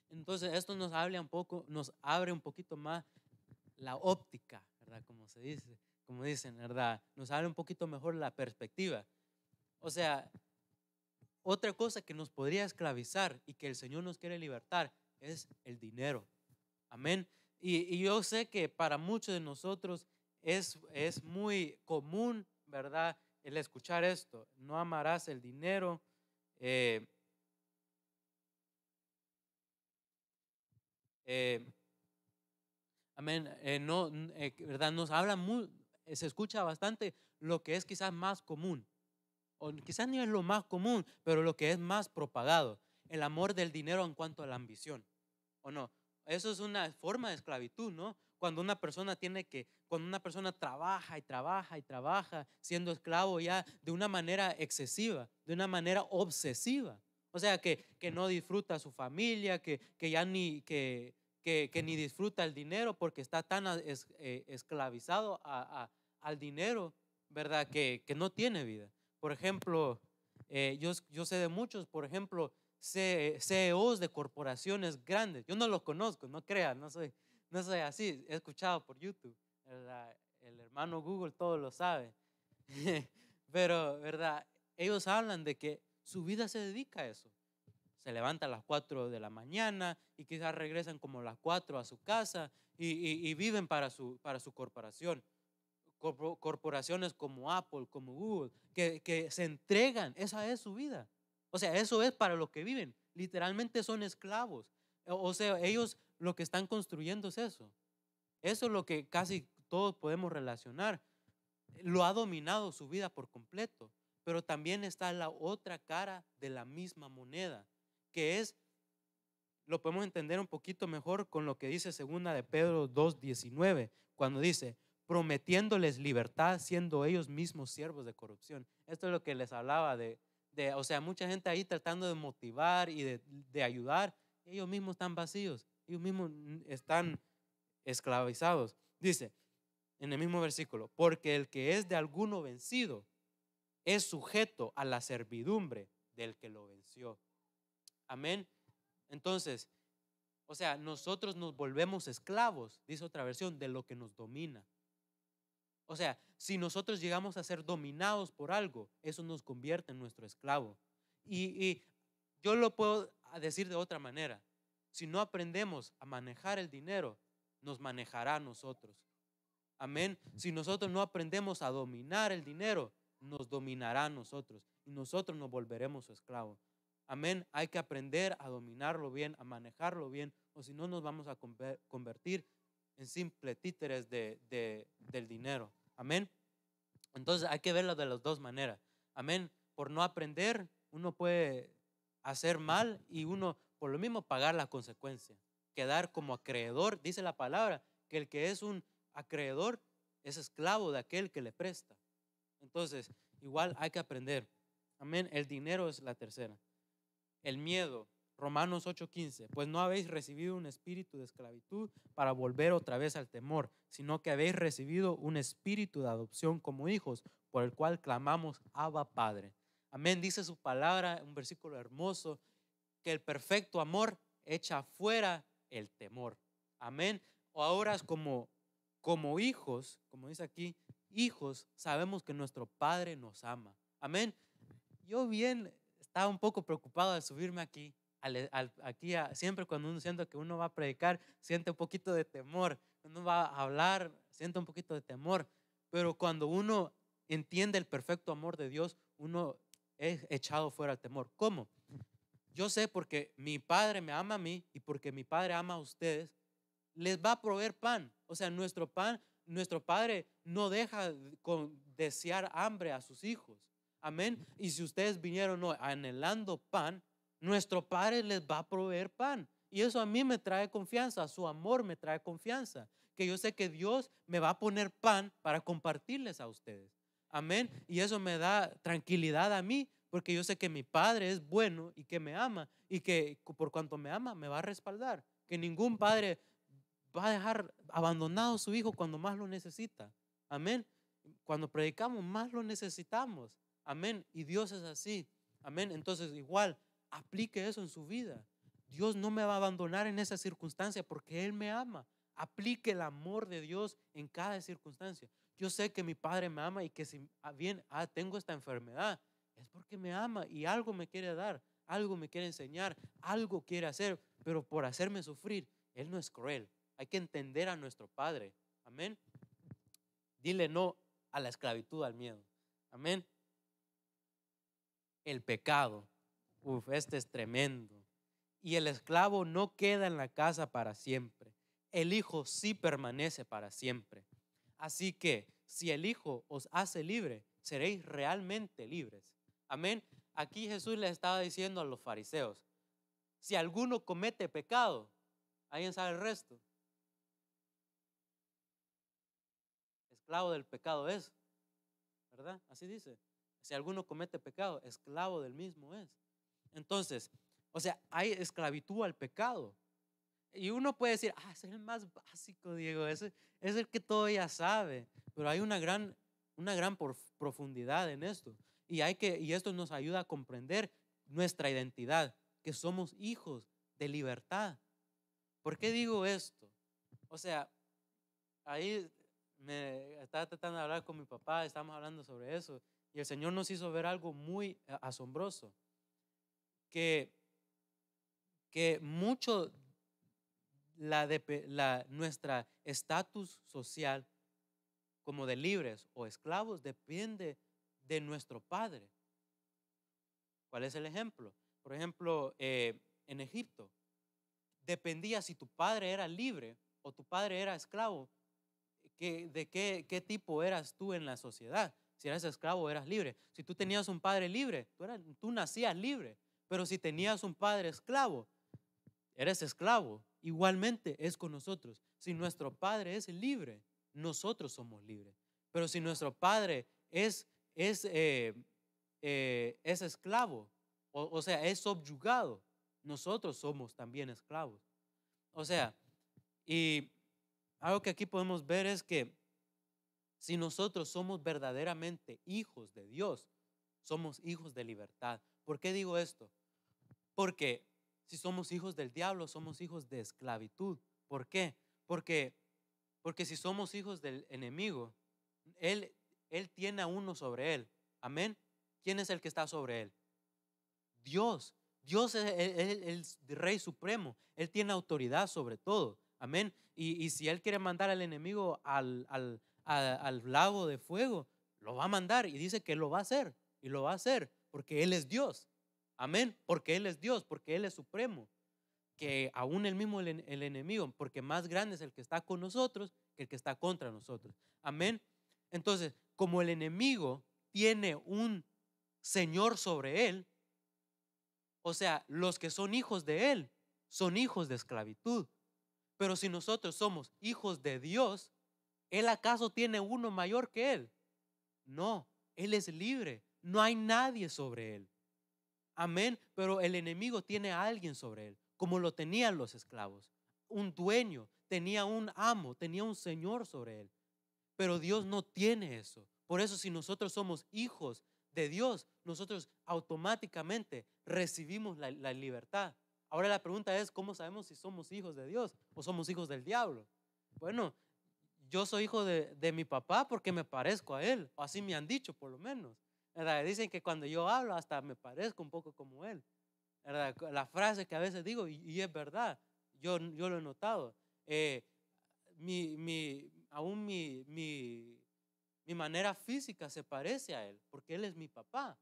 Entonces, esto nos habla un poco, nos abre un poquito más la óptica como se dice, como dicen, ¿verdad? Nos abre un poquito mejor la perspectiva. O sea, otra cosa que nos podría esclavizar y que el Señor nos quiere libertar es el dinero. Amén. Y, yo sé que para muchos de nosotros es, es muy común, ¿verdad? El escuchar esto. No amarás el dinero. eh, eh Amén. Eh, no, eh, ¿verdad? Nos habla muy, eh, se escucha bastante lo que es quizás más común. O quizás no es lo más común, pero lo que es más propagado. El amor del dinero en cuanto a la ambición. ¿O no? Eso es una forma de esclavitud, ¿no? Cuando una persona tiene que, cuando una persona trabaja y trabaja y trabaja, siendo esclavo ya de una manera excesiva, de una manera obsesiva. O sea, que, que no disfruta su familia, que, que ya ni, que, que, ni disfruta el dinero porque está tan eh, esclavizado a, al dinero, ¿verdad? Que, que, no tiene vida. Por ejemplo, eh, yo, yo sé de muchos, por ejemplo, CEOs de corporaciones grandes. Yo no los conozco, no crean, no soy, no soy así. He escuchado por YouTube. ¿verdad? El hermano Google todo lo sabe. Pero, ¿verdad? Ellos hablan de que su vida se dedica a eso se levantan a las 4 de la mañana y quizás regresan como a las 4 a su casa y, viven para su, para su corporación. Corporaciones como Apple, como Google, que, que se entregan, esa es su vida. O sea, eso es para lo que viven. Literalmente son esclavos. O sea, ellos lo que están construyendo es eso. Eso es lo que casi todos podemos relacionar. Lo ha dominado su vida por completo, pero también está la otra cara de la misma moneda que es, lo podemos entender un poquito mejor con lo que dice segunda de Pedro 2.19, cuando dice, prometiéndoles libertad siendo ellos mismos siervos de corrupción. Esto es lo que les hablaba de, de o sea, mucha gente ahí tratando de motivar y de, ayudar, ellos mismos están vacíos, ellos mismos están esclavizados. Dice, en el mismo versículo, porque el que es de alguno vencido es sujeto a la servidumbre del que lo venció. Amén. Entonces, o sea, nosotros nos volvemos esclavos, dice otra versión, de lo que nos domina. O sea, si nosotros llegamos a ser dominados por algo, eso nos convierte en nuestro esclavo. Y, yo lo puedo decir de otra manera. Si no aprendemos a manejar el dinero, nos manejará a nosotros. Amén. Si nosotros no aprendemos a dominar el dinero, nos dominará a nosotros y nosotros nos volveremos su esclavo. Amén. Hay que aprender a dominarlo bien, a manejarlo bien, o si no nos vamos a convertir en simples títeres del dinero. Amén. Entonces hay que verlo de las dos maneras. Amén. Por no aprender, uno puede hacer mal y uno, por lo mismo, pagar la consecuencia. Quedar como acreedor, dice la palabra, que el que es un acreedor es esclavo de aquel que le presta. Entonces, igual hay que aprender. Amén. El dinero es la tercera el miedo. Romanos 8:15, pues no habéis recibido un espíritu de esclavitud para volver otra vez al temor, sino que habéis recibido un espíritu de adopción como hijos, por el cual clamamos, Abba Padre. Amén, dice su palabra, un versículo hermoso, que el perfecto amor echa fuera el temor. Amén. O ahora como, como hijos, como dice aquí, hijos, sabemos que nuestro Padre nos ama. Amén. Yo bien estaba un poco preocupado de subirme aquí. aquí a, siempre cuando uno siente que uno va a predicar, siente un poquito de temor. Uno va a hablar, siente un poquito de temor. Pero cuando uno entiende el perfecto amor de Dios, uno es echado fuera el temor. ¿Cómo? Yo sé porque mi padre me ama a mí y porque mi padre ama a ustedes, les va a proveer pan. O sea, nuestro pan, nuestro padre no deja con desear hambre a sus hijos. Amén. Y si ustedes vinieron anhelando pan, nuestro Padre les va a proveer pan. Y eso a mí me trae confianza, su amor me trae confianza, que yo sé que Dios me va a poner pan para compartirles a ustedes. Amén. Y eso me da tranquilidad a mí, porque yo sé que mi Padre es bueno y que me ama y que por cuanto me ama me va a respaldar, que ningún padre va a dejar abandonado a su hijo cuando más lo necesita. Amén. Cuando predicamos más lo necesitamos. Amén. Y Dios es así. Amén. Entonces, igual, aplique eso en su vida. Dios no me va a abandonar en esa circunstancia porque Él me ama. Aplique el amor de Dios en cada circunstancia. Yo sé que mi Padre me ama y que si ah, bien ah, tengo esta enfermedad, es porque me ama y algo me quiere dar, algo me quiere enseñar, algo quiere hacer, pero por hacerme sufrir, Él no es cruel. Hay que entender a nuestro Padre. Amén. Dile no a la esclavitud, al miedo. Amén el pecado. Uf, este es tremendo. Y el esclavo no queda en la casa para siempre. El hijo sí permanece para siempre. Así que si el hijo os hace libre, seréis realmente libres. Amén. Aquí Jesús le estaba diciendo a los fariseos, si alguno comete pecado, ¿alguien sabe el resto? Esclavo del pecado es, ¿verdad? Así dice si alguno comete pecado, esclavo del mismo es. Entonces, o sea, hay esclavitud al pecado. Y uno puede decir, ah, ese es el más básico, Diego, ese es el que todo ya sabe. Pero hay una gran, una gran profundidad en esto. Y, hay que, y esto nos ayuda a comprender nuestra identidad, que somos hijos de libertad. ¿Por qué digo esto? O sea, ahí me estaba tratando de hablar con mi papá, estábamos hablando sobre eso, y el Señor nos hizo ver algo muy eh, asombroso, que, que mucho la, nuestra estatus social como de libres o esclavos depende de nuestro Padre. ¿Cuál es el ejemplo? Por ejemplo, eh, en Egipto, dependía si tu padre era libre o tu padre era esclavo, de qué, qué tipo eras tú en la sociedad. Si eras esclavo, eras libre. Si tú tenías un padre libre, tú, nacías libre. Pero si tenías un padre esclavo, eres esclavo. Igualmente es con nosotros. Si nuestro padre es libre, nosotros somos libres. Pero si nuestro padre es, es, eh, eh, es esclavo, o, o sea, es subyugado, nosotros somos también esclavos. O sea, y algo que aquí podemos ver es que si nosotros somos verdaderamente hijos de Dios, somos hijos de libertad. ¿Por qué digo esto? Porque si somos hijos del diablo, somos hijos de esclavitud. ¿Por qué? Porque, porque si somos hijos del enemigo, él, él tiene a uno sobre él. Amén. ¿Quién es el que está sobre él? Dios. Dios es el, rey supremo. Él tiene autoridad sobre todo. Amén. Y, y si Él quiere mandar al enemigo al, al, al lago de fuego, lo va a mandar y dice que lo va a hacer y lo va a hacer porque Él es Dios. Amén, porque Él es Dios, porque Él es supremo. Que aún el mismo el, el enemigo, porque más grande es el que está con nosotros que el que está contra nosotros. Amén. Entonces, como el enemigo tiene un Señor sobre él, o sea, los que son hijos de él son hijos de esclavitud. Pero si nosotros somos hijos de Dios, ¿Él acaso tiene uno mayor que él? No, él es libre. No hay nadie sobre él. Amén, pero el enemigo tiene a alguien sobre él, como lo tenían los esclavos. Un dueño, tenía un amo, tenía un señor sobre él. Pero Dios no tiene eso. Por eso si nosotros somos hijos de Dios, nosotros automáticamente recibimos la, la libertad. Ahora la pregunta es, ¿cómo sabemos si somos hijos de Dios o somos hijos del diablo? Bueno, yo soy hijo de, mi papá porque me parezco a él, o así me han dicho por lo menos. ¿verdad? Dicen que cuando yo hablo hasta me parezco un poco como él. ¿verdad? La frase que a veces digo, y, es verdad, yo, yo lo he notado. Eh, mi, aún mi, mi, mi manera física se parece a él, porque él es mi papá.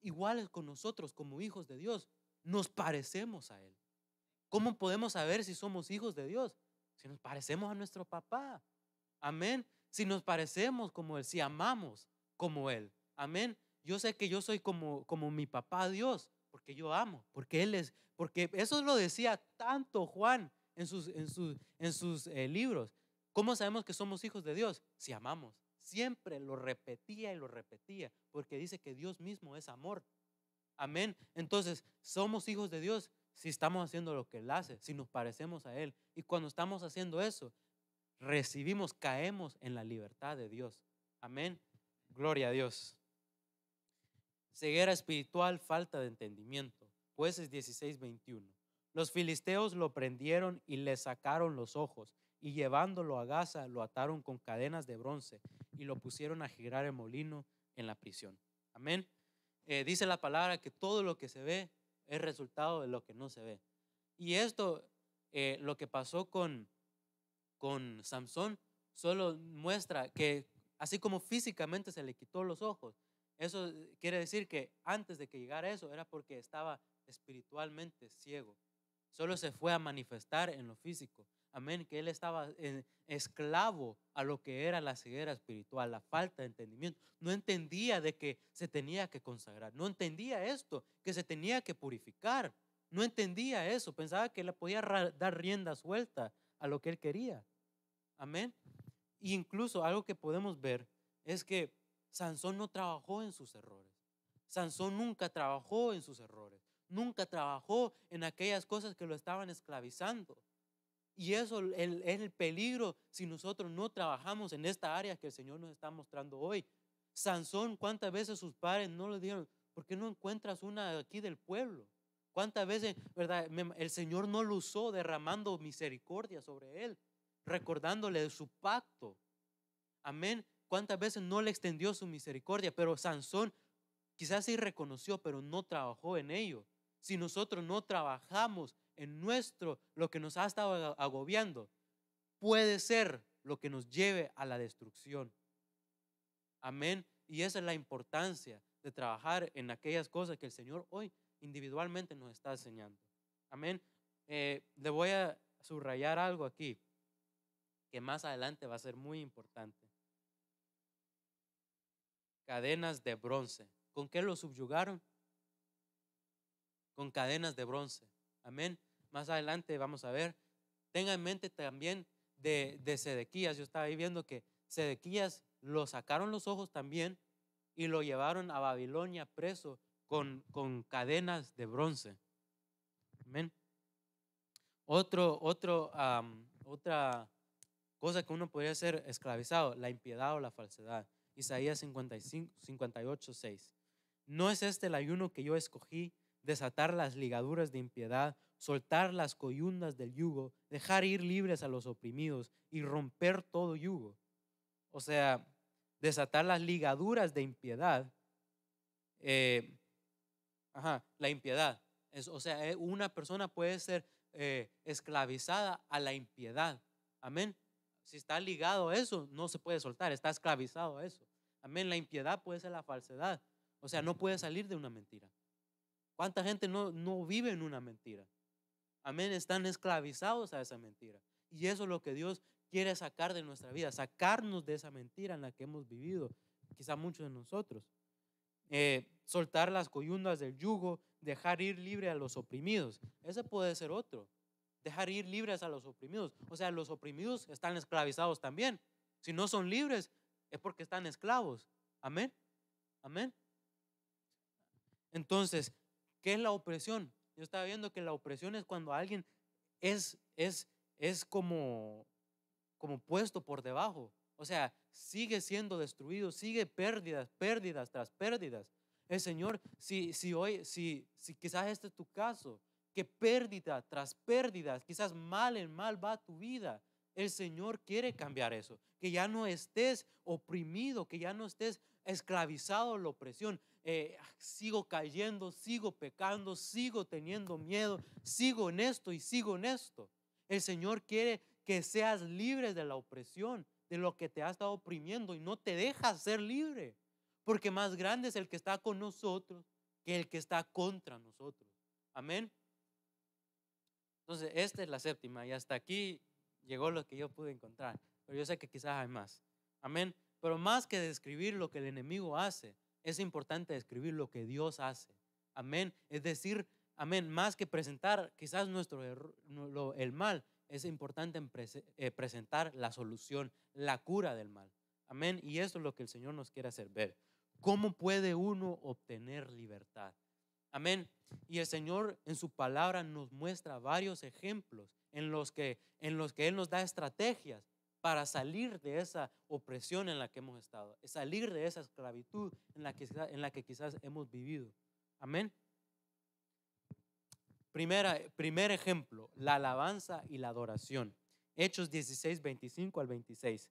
Igual con nosotros como hijos de Dios, nos parecemos a él. ¿Cómo podemos saber si somos hijos de Dios? Si nos parecemos a nuestro papá. Amén. Si nos parecemos como Él, si amamos como Él. Amén. Yo sé que yo soy como, mi papá Dios, porque yo amo, porque Él es, porque eso lo decía tanto Juan en sus, eh, libros. ¿Cómo sabemos que somos hijos de Dios? Si amamos. Siempre lo repetía y lo repetía, porque dice que Dios mismo es amor. Amén. Entonces, somos hijos de Dios si estamos haciendo lo que Él hace, si nos parecemos a Él. Y cuando estamos haciendo eso, recibimos, caemos en la libertad de Dios. Amén. Gloria a Dios. Ceguera espiritual, falta de entendimiento. Jueces 16, 21. Los filisteos lo prendieron y le sacaron los ojos, y llevándolo a Gaza lo ataron con cadenas de bronce y lo pusieron a girar el molino en la prisión. Amén. Eh, dice la palabra que todo lo que se ve es resultado de lo que no se ve. Y esto, eh, lo que pasó con, con Samson solo muestra que así como físicamente se le quitó los ojos, eso quiere decir que antes de que llegara eso era porque estaba espiritualmente ciego. Solo se fue a manifestar en lo físico. Amén, que él estaba eh, esclavo a lo que era la ceguera espiritual, la falta de entendimiento. No entendía de que se tenía que consagrar, no entendía esto, que se tenía que purificar. No entendía eso, pensaba que le podía dar rienda suelta a lo que él quería. Amén. incluso algo que podemos ver es que Sansón no trabajó en sus errores. Sansón nunca trabajó en sus errores. Nunca trabajó en aquellas cosas que lo estaban esclavizando. Y eso es el, el peligro si nosotros no trabajamos en esta área que el Señor nos está mostrando hoy. Sansón, ¿cuántas veces sus padres no le dijeron, ¿por qué no encuentras una aquí del pueblo? ¿Cuántas veces, verdad? El Señor no lo usó derramando misericordia sobre él, recordándole de su pacto. Amén. ¿Cuántas veces no le extendió su misericordia? Pero Sansón quizás sí reconoció, pero no trabajó en ello. Si nosotros no trabajamos en nuestro, lo que nos ha estado agobiando, puede ser lo que nos lleve a la destrucción. Amén. Y esa es la importancia de trabajar en aquellas cosas que el Señor hoy individualmente nos está enseñando. Amén. Eh, le voy a subrayar algo aquí que más adelante va a ser muy importante. Cadenas de bronce. ¿Con qué lo subyugaron? Con cadenas de bronce. Amén. Más adelante vamos a ver. Tenga en mente también de, de Sedequías. Yo estaba ahí viendo que Sedequías lo sacaron los ojos también y lo llevaron a Babilonia preso con, cadenas de bronce. Amén. Otro, otro, otra cosa que uno podría ser esclavizado, la impiedad o la falsedad. Isaías 55, 58, 6. ¿No es este el ayuno que yo escogí? Desatar las ligaduras de impiedad, soltar las coyundas del yugo, dejar ir libres a los oprimidos y romper todo yugo. O sea, desatar las ligaduras de impiedad eh, Ajá, la impiedad. o sea, eh, una persona puede ser eh, esclavizada a la impiedad. Amén. Si está ligado a eso, no se puede soltar, está esclavizado a eso. Amén. La impiedad puede ser la falsedad. O sea, no puede salir de una mentira. ¿Cuánta gente no, no vive en una mentira? Amén. Están esclavizados a esa mentira. Y eso es lo que Dios quiere sacar de nuestra vida, sacarnos de esa mentira en la que hemos vivido, quizá muchos de nosotros. Eh, soltar las coyundas del yugo, dejar ir libre a los oprimidos. Ese puede ser otro. Dejar ir libres a los oprimidos. O sea, los oprimidos están esclavizados también. Si no son libres, es porque están esclavos. Amén. Amén. Entonces, ¿qué es la opresión? Yo estaba viendo que la opresión es cuando alguien es, es, es como, como puesto por debajo. O sea, sigue siendo destruido, sigue pérdidas, pérdidas tras pérdidas. El Señor, si, si hoy, si, si quizás este es tu caso, que pérdida tras pérdidas, quizás mal en mal va tu vida. El Señor quiere cambiar eso, que ya no estés oprimido, que ya no estés esclavizado a la opresión. Eh, sigo cayendo, sigo pecando, sigo teniendo miedo, sigo en esto y sigo en esto. El Señor quiere que seas libre de la opresión de lo que te ha estado oprimiendo y no te deja ser libre, porque más grande es el que está con nosotros que el que está contra nosotros. Amén. Entonces, esta es la séptima y hasta aquí llegó lo que yo pude encontrar, pero yo sé que quizás hay más. Amén. Pero más que describir lo que el enemigo hace, es importante describir lo que Dios hace. Amén. Es decir, amén, más que presentar quizás nuestro el mal, es importante eh, presentar la solución, la cura del mal. Amén. Y eso es lo que el Señor nos quiere hacer ver. ¿Cómo puede uno obtener libertad? Amén. Y el Señor en su palabra nos muestra varios ejemplos en los que, en los que Él nos da estrategias para salir de esa opresión en la que hemos estado, salir de esa esclavitud en la en la que quizás hemos vivido. Amén primer ejemplo, la alabanza y la adoración. Hechos 16, 25 al 26.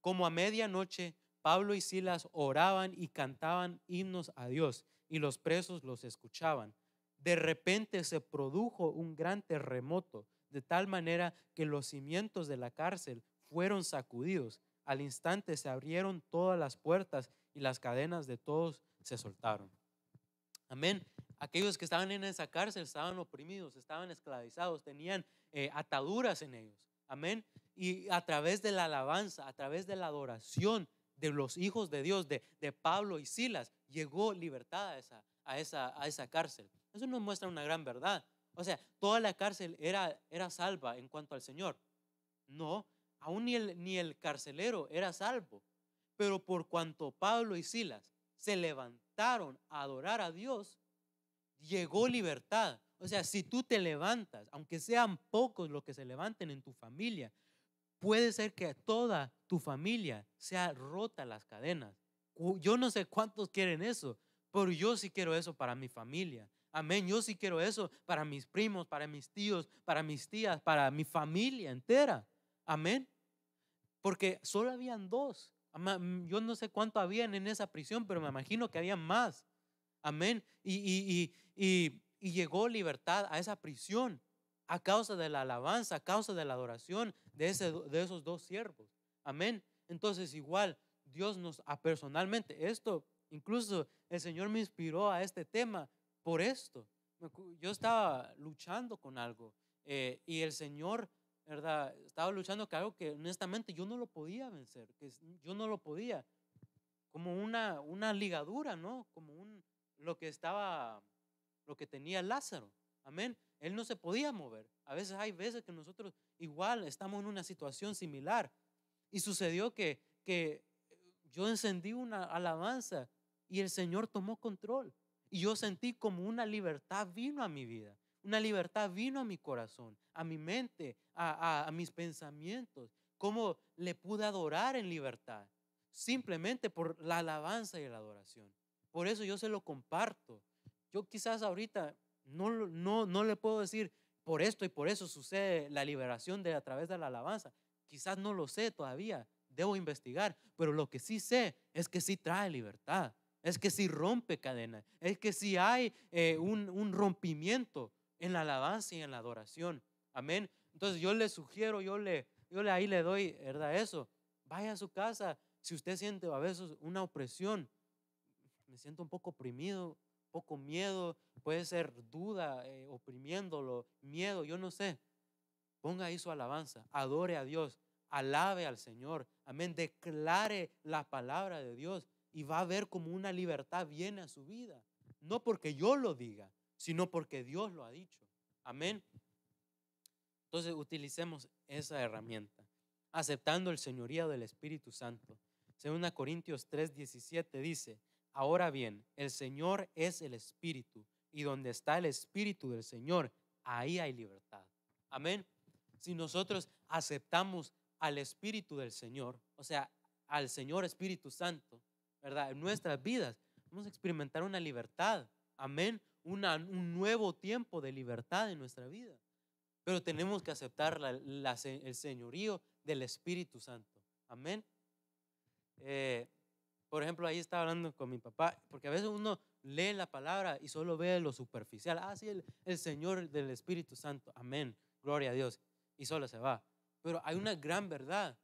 Como a medianoche, Pablo y Silas oraban y cantaban himnos a Dios y los presos los escuchaban. De repente se produjo un gran terremoto, de tal manera que los cimientos de la cárcel fueron sacudidos. Al instante se abrieron todas las puertas y las cadenas de todos se soltaron. Amén. Aquellos que estaban en esa cárcel estaban oprimidos, estaban esclavizados, tenían eh, ataduras en ellos. Amén. Y a través de la alabanza, a través de la adoración de los hijos de Dios, de, de Pablo y Silas, llegó libertad a esa, a, esa, a esa cárcel. Eso nos muestra una gran verdad. O sea, toda la cárcel era, era salva en cuanto al Señor. No, aún ni el, ni el carcelero era salvo. Pero por cuanto Pablo y Silas se levantaron a adorar a Dios, llegó libertad. O sea, si tú te levantas, aunque sean pocos los que se levanten en tu familia, puede ser que toda tu familia sea rota las cadenas. Yo no sé cuántos quieren eso, pero yo sí quiero eso para mi familia. Amén, yo sí quiero eso para mis primos, para mis tíos, para mis tías, para mi familia entera. Amén. Porque solo habían dos. Yo no sé cuánto habían en esa prisión, pero me imagino que había más. Amén. Y, llegó libertad a esa prisión a causa de la alabanza, a causa de la adoración de, ese, de esos dos siervos. Amén. Entonces igual Dios nos, a personalmente, esto, incluso el Señor me inspiró a este tema por esto. Yo estaba luchando con algo eh, y el Señor, ¿verdad? Estaba luchando con algo que honestamente yo no lo podía vencer, que yo no lo podía. Como una, una ligadura, ¿no? Como un, lo que estaba, lo que tenía Lázaro. Amén. Él no se podía mover. A veces hay veces que nosotros igual estamos en una situación similar. Y sucedió que, que yo encendí una alabanza y el Señor tomó control. Y yo sentí como una libertad vino a mi vida. Una libertad vino a mi corazón, a mi mente, a, mis pensamientos. Cómo le pude adorar en libertad. Simplemente por la alabanza y la adoración. Por eso yo se lo comparto. Yo quizás ahorita no, no, no le puedo decir, por esto y por eso sucede la liberación de, a través de la alabanza. Quizás no lo sé todavía, debo investigar, pero lo que sí sé es que sí trae libertad, es que sí rompe cadenas, es que sí hay eh, un, un rompimiento en la alabanza y en la adoración. Amén. Entonces yo le sugiero, yo le, yo le ahí le doy, ¿verdad? Eso. Vaya a su casa si usted siente a veces una opresión, siento un poco oprimido, poco miedo, puede ser duda eh, oprimiéndolo, miedo, yo no sé. Ponga ahí su alabanza, adore a Dios, alabe al Señor, amén, declare la palabra de Dios y va a ver como una libertad viene a su vida. No porque yo lo diga, sino porque Dios lo ha dicho. Amén. Entonces utilicemos esa herramienta, aceptando el señoría del Espíritu Santo. Segunda Corintios 3:17 dice, Ahora bien, el Señor es el Espíritu y donde está el Espíritu del Señor, ahí hay libertad. Amén. Si nosotros aceptamos al Espíritu del Señor, o sea, al Señor Espíritu Santo, ¿verdad? En nuestras vidas vamos a experimentar una libertad. Amén. un nuevo tiempo de libertad en nuestra vida. Pero tenemos que aceptar el señorío del Espíritu Santo. Amén. Eh, por ejemplo, ahí estaba hablando con mi papá, porque a veces uno lee la palabra y solo ve lo superficial. Ah, sí, el, Señor del Espíritu Santo. Amén. Gloria a Dios. Y solo se va. Pero hay una gran verdad.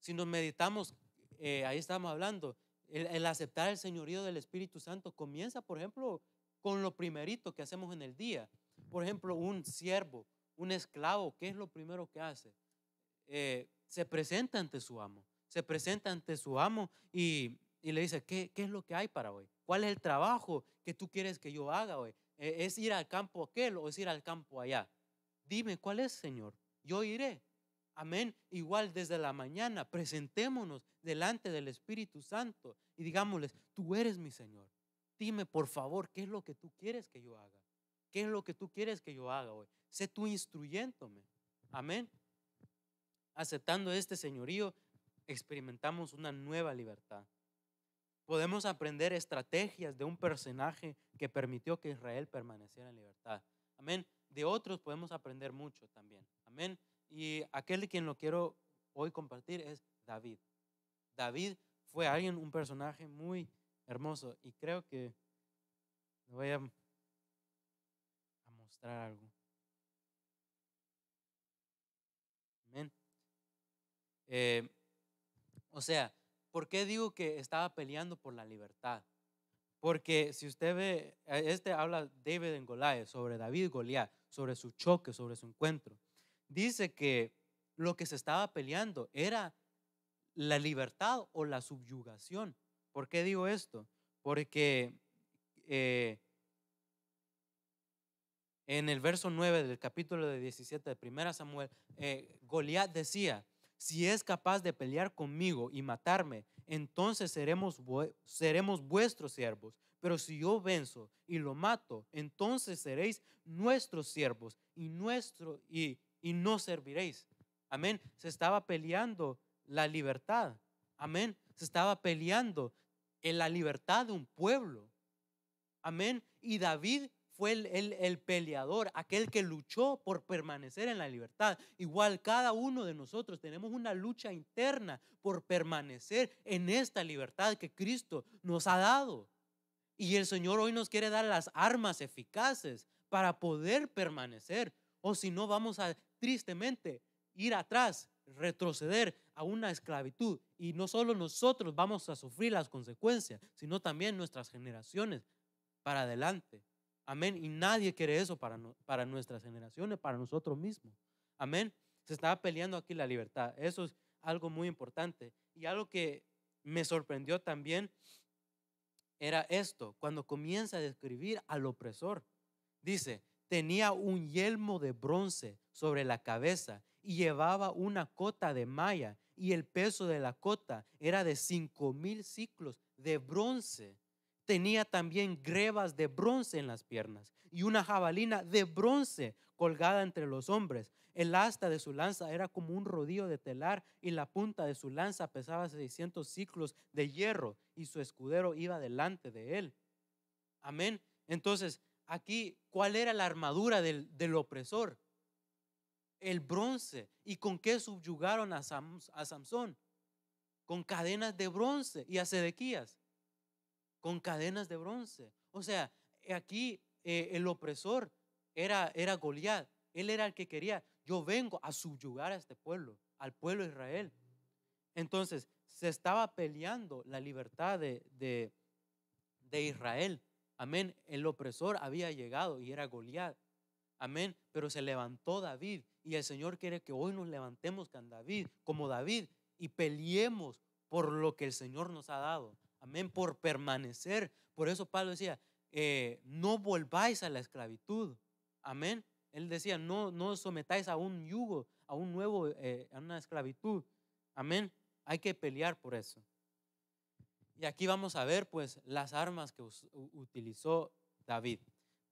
Si nos meditamos, eh, ahí estamos hablando, el, aceptar el señorío del Espíritu Santo comienza, por ejemplo, con lo primerito que hacemos en el día. Por ejemplo, un siervo, un esclavo, ¿qué es lo primero que hace? Eh, se presenta ante su amo se presenta ante su amo y, le dice, ¿qué, ¿qué, es lo que hay para hoy? ¿Cuál es el trabajo que tú quieres que yo haga hoy? ¿E, ¿Es ir al campo aquel o es ir al campo allá? Dime, ¿cuál es, Señor? Yo iré. Amén. Igual desde la mañana, presentémonos delante del Espíritu Santo y digámosles, tú eres mi Señor. Dime, por favor, ¿qué es lo que tú quieres que yo haga? ¿Qué es lo que tú quieres que yo haga hoy? Sé tú instruyéndome. Amén. Aceptando este señorío experimentamos una nueva libertad. Podemos aprender estrategias de un personaje que permitió que Israel permaneciera en libertad. Amén. De otros podemos aprender mucho también. Amén. Y aquel de quien lo quiero hoy compartir es David. David fue alguien, un personaje muy hermoso y creo que le voy a, mostrar algo. Amén. Eh, o sea, ¿por qué digo que estaba peleando por la libertad? Porque si usted ve, eh, este habla David en Goliath, sobre David y Goliath, sobre su choque, sobre su encuentro. Dice que lo que se estaba peleando era la libertad o la subyugación. ¿Por qué digo esto? Porque eh, en el verso 9 del capítulo de 17 de 1 Samuel, eh, Goliat decía, si es capaz de pelear conmigo y matarme, entonces seremos, seremos vuestros siervos. Pero si yo venzo y lo mato, entonces seréis nuestros siervos y, nuestro, y, y no serviréis. Amén. Se estaba peleando la libertad. Amén. Se estaba peleando la libertad de un pueblo. Amén. Y David fue el, peleador, aquel que luchó por permanecer en la libertad. Igual cada uno de nosotros tenemos una lucha interna por permanecer en esta libertad que Cristo nos ha dado. Y el Señor hoy nos quiere dar las armas eficaces para poder permanecer. O si no, vamos a tristemente ir atrás, retroceder a una esclavitud. Y no solo nosotros vamos a sufrir las consecuencias, sino también nuestras generaciones para adelante. Amén. Y nadie quiere eso para, para nuestras generaciones, para nosotros mismos. Amén. Se estaba peleando aquí la libertad. Eso es algo muy importante. Y algo que me sorprendió también era esto, cuando comienza a describir al opresor. Dice, tenía un yelmo de bronce sobre la cabeza y llevaba una cota de malla y el peso de la cota era de cinco mil ciclos de bronce tenía también grebas de bronce en las piernas y una jabalina de bronce colgada entre los hombres. El asta de su lanza era como un rodillo de telar y la punta de su lanza pesaba 600 ciclos de hierro y su escudero iba delante de él. Amén. Entonces, aquí, ¿cuál era la armadura del, opresor? El bronce. ¿Y con qué subyugaron a, a Samson? Con cadenas de bronce y a Sedequías con cadenas de bronce. O sea, eh, aquí eh, el opresor era, era Goliat. Él era el que quería. Yo vengo a subyugar a este pueblo, al pueblo de Israel. Entonces, se estaba peleando la libertad de, de, Israel. Amén. El opresor había llegado y era Goliat. Amén. Pero se levantó David y el Señor quiere que hoy nos levantemos David, como David y peleemos por lo que el Señor nos ha dado. Amén, por permanecer. Por eso Pablo decía, eh, no volváis a la esclavitud. Amén. Él decía, no, no sometáis a un yugo, a un nuevo, eh, a una esclavitud. Amén. Hay que pelear por eso. Y aquí vamos a ver pues las armas que utilizó David.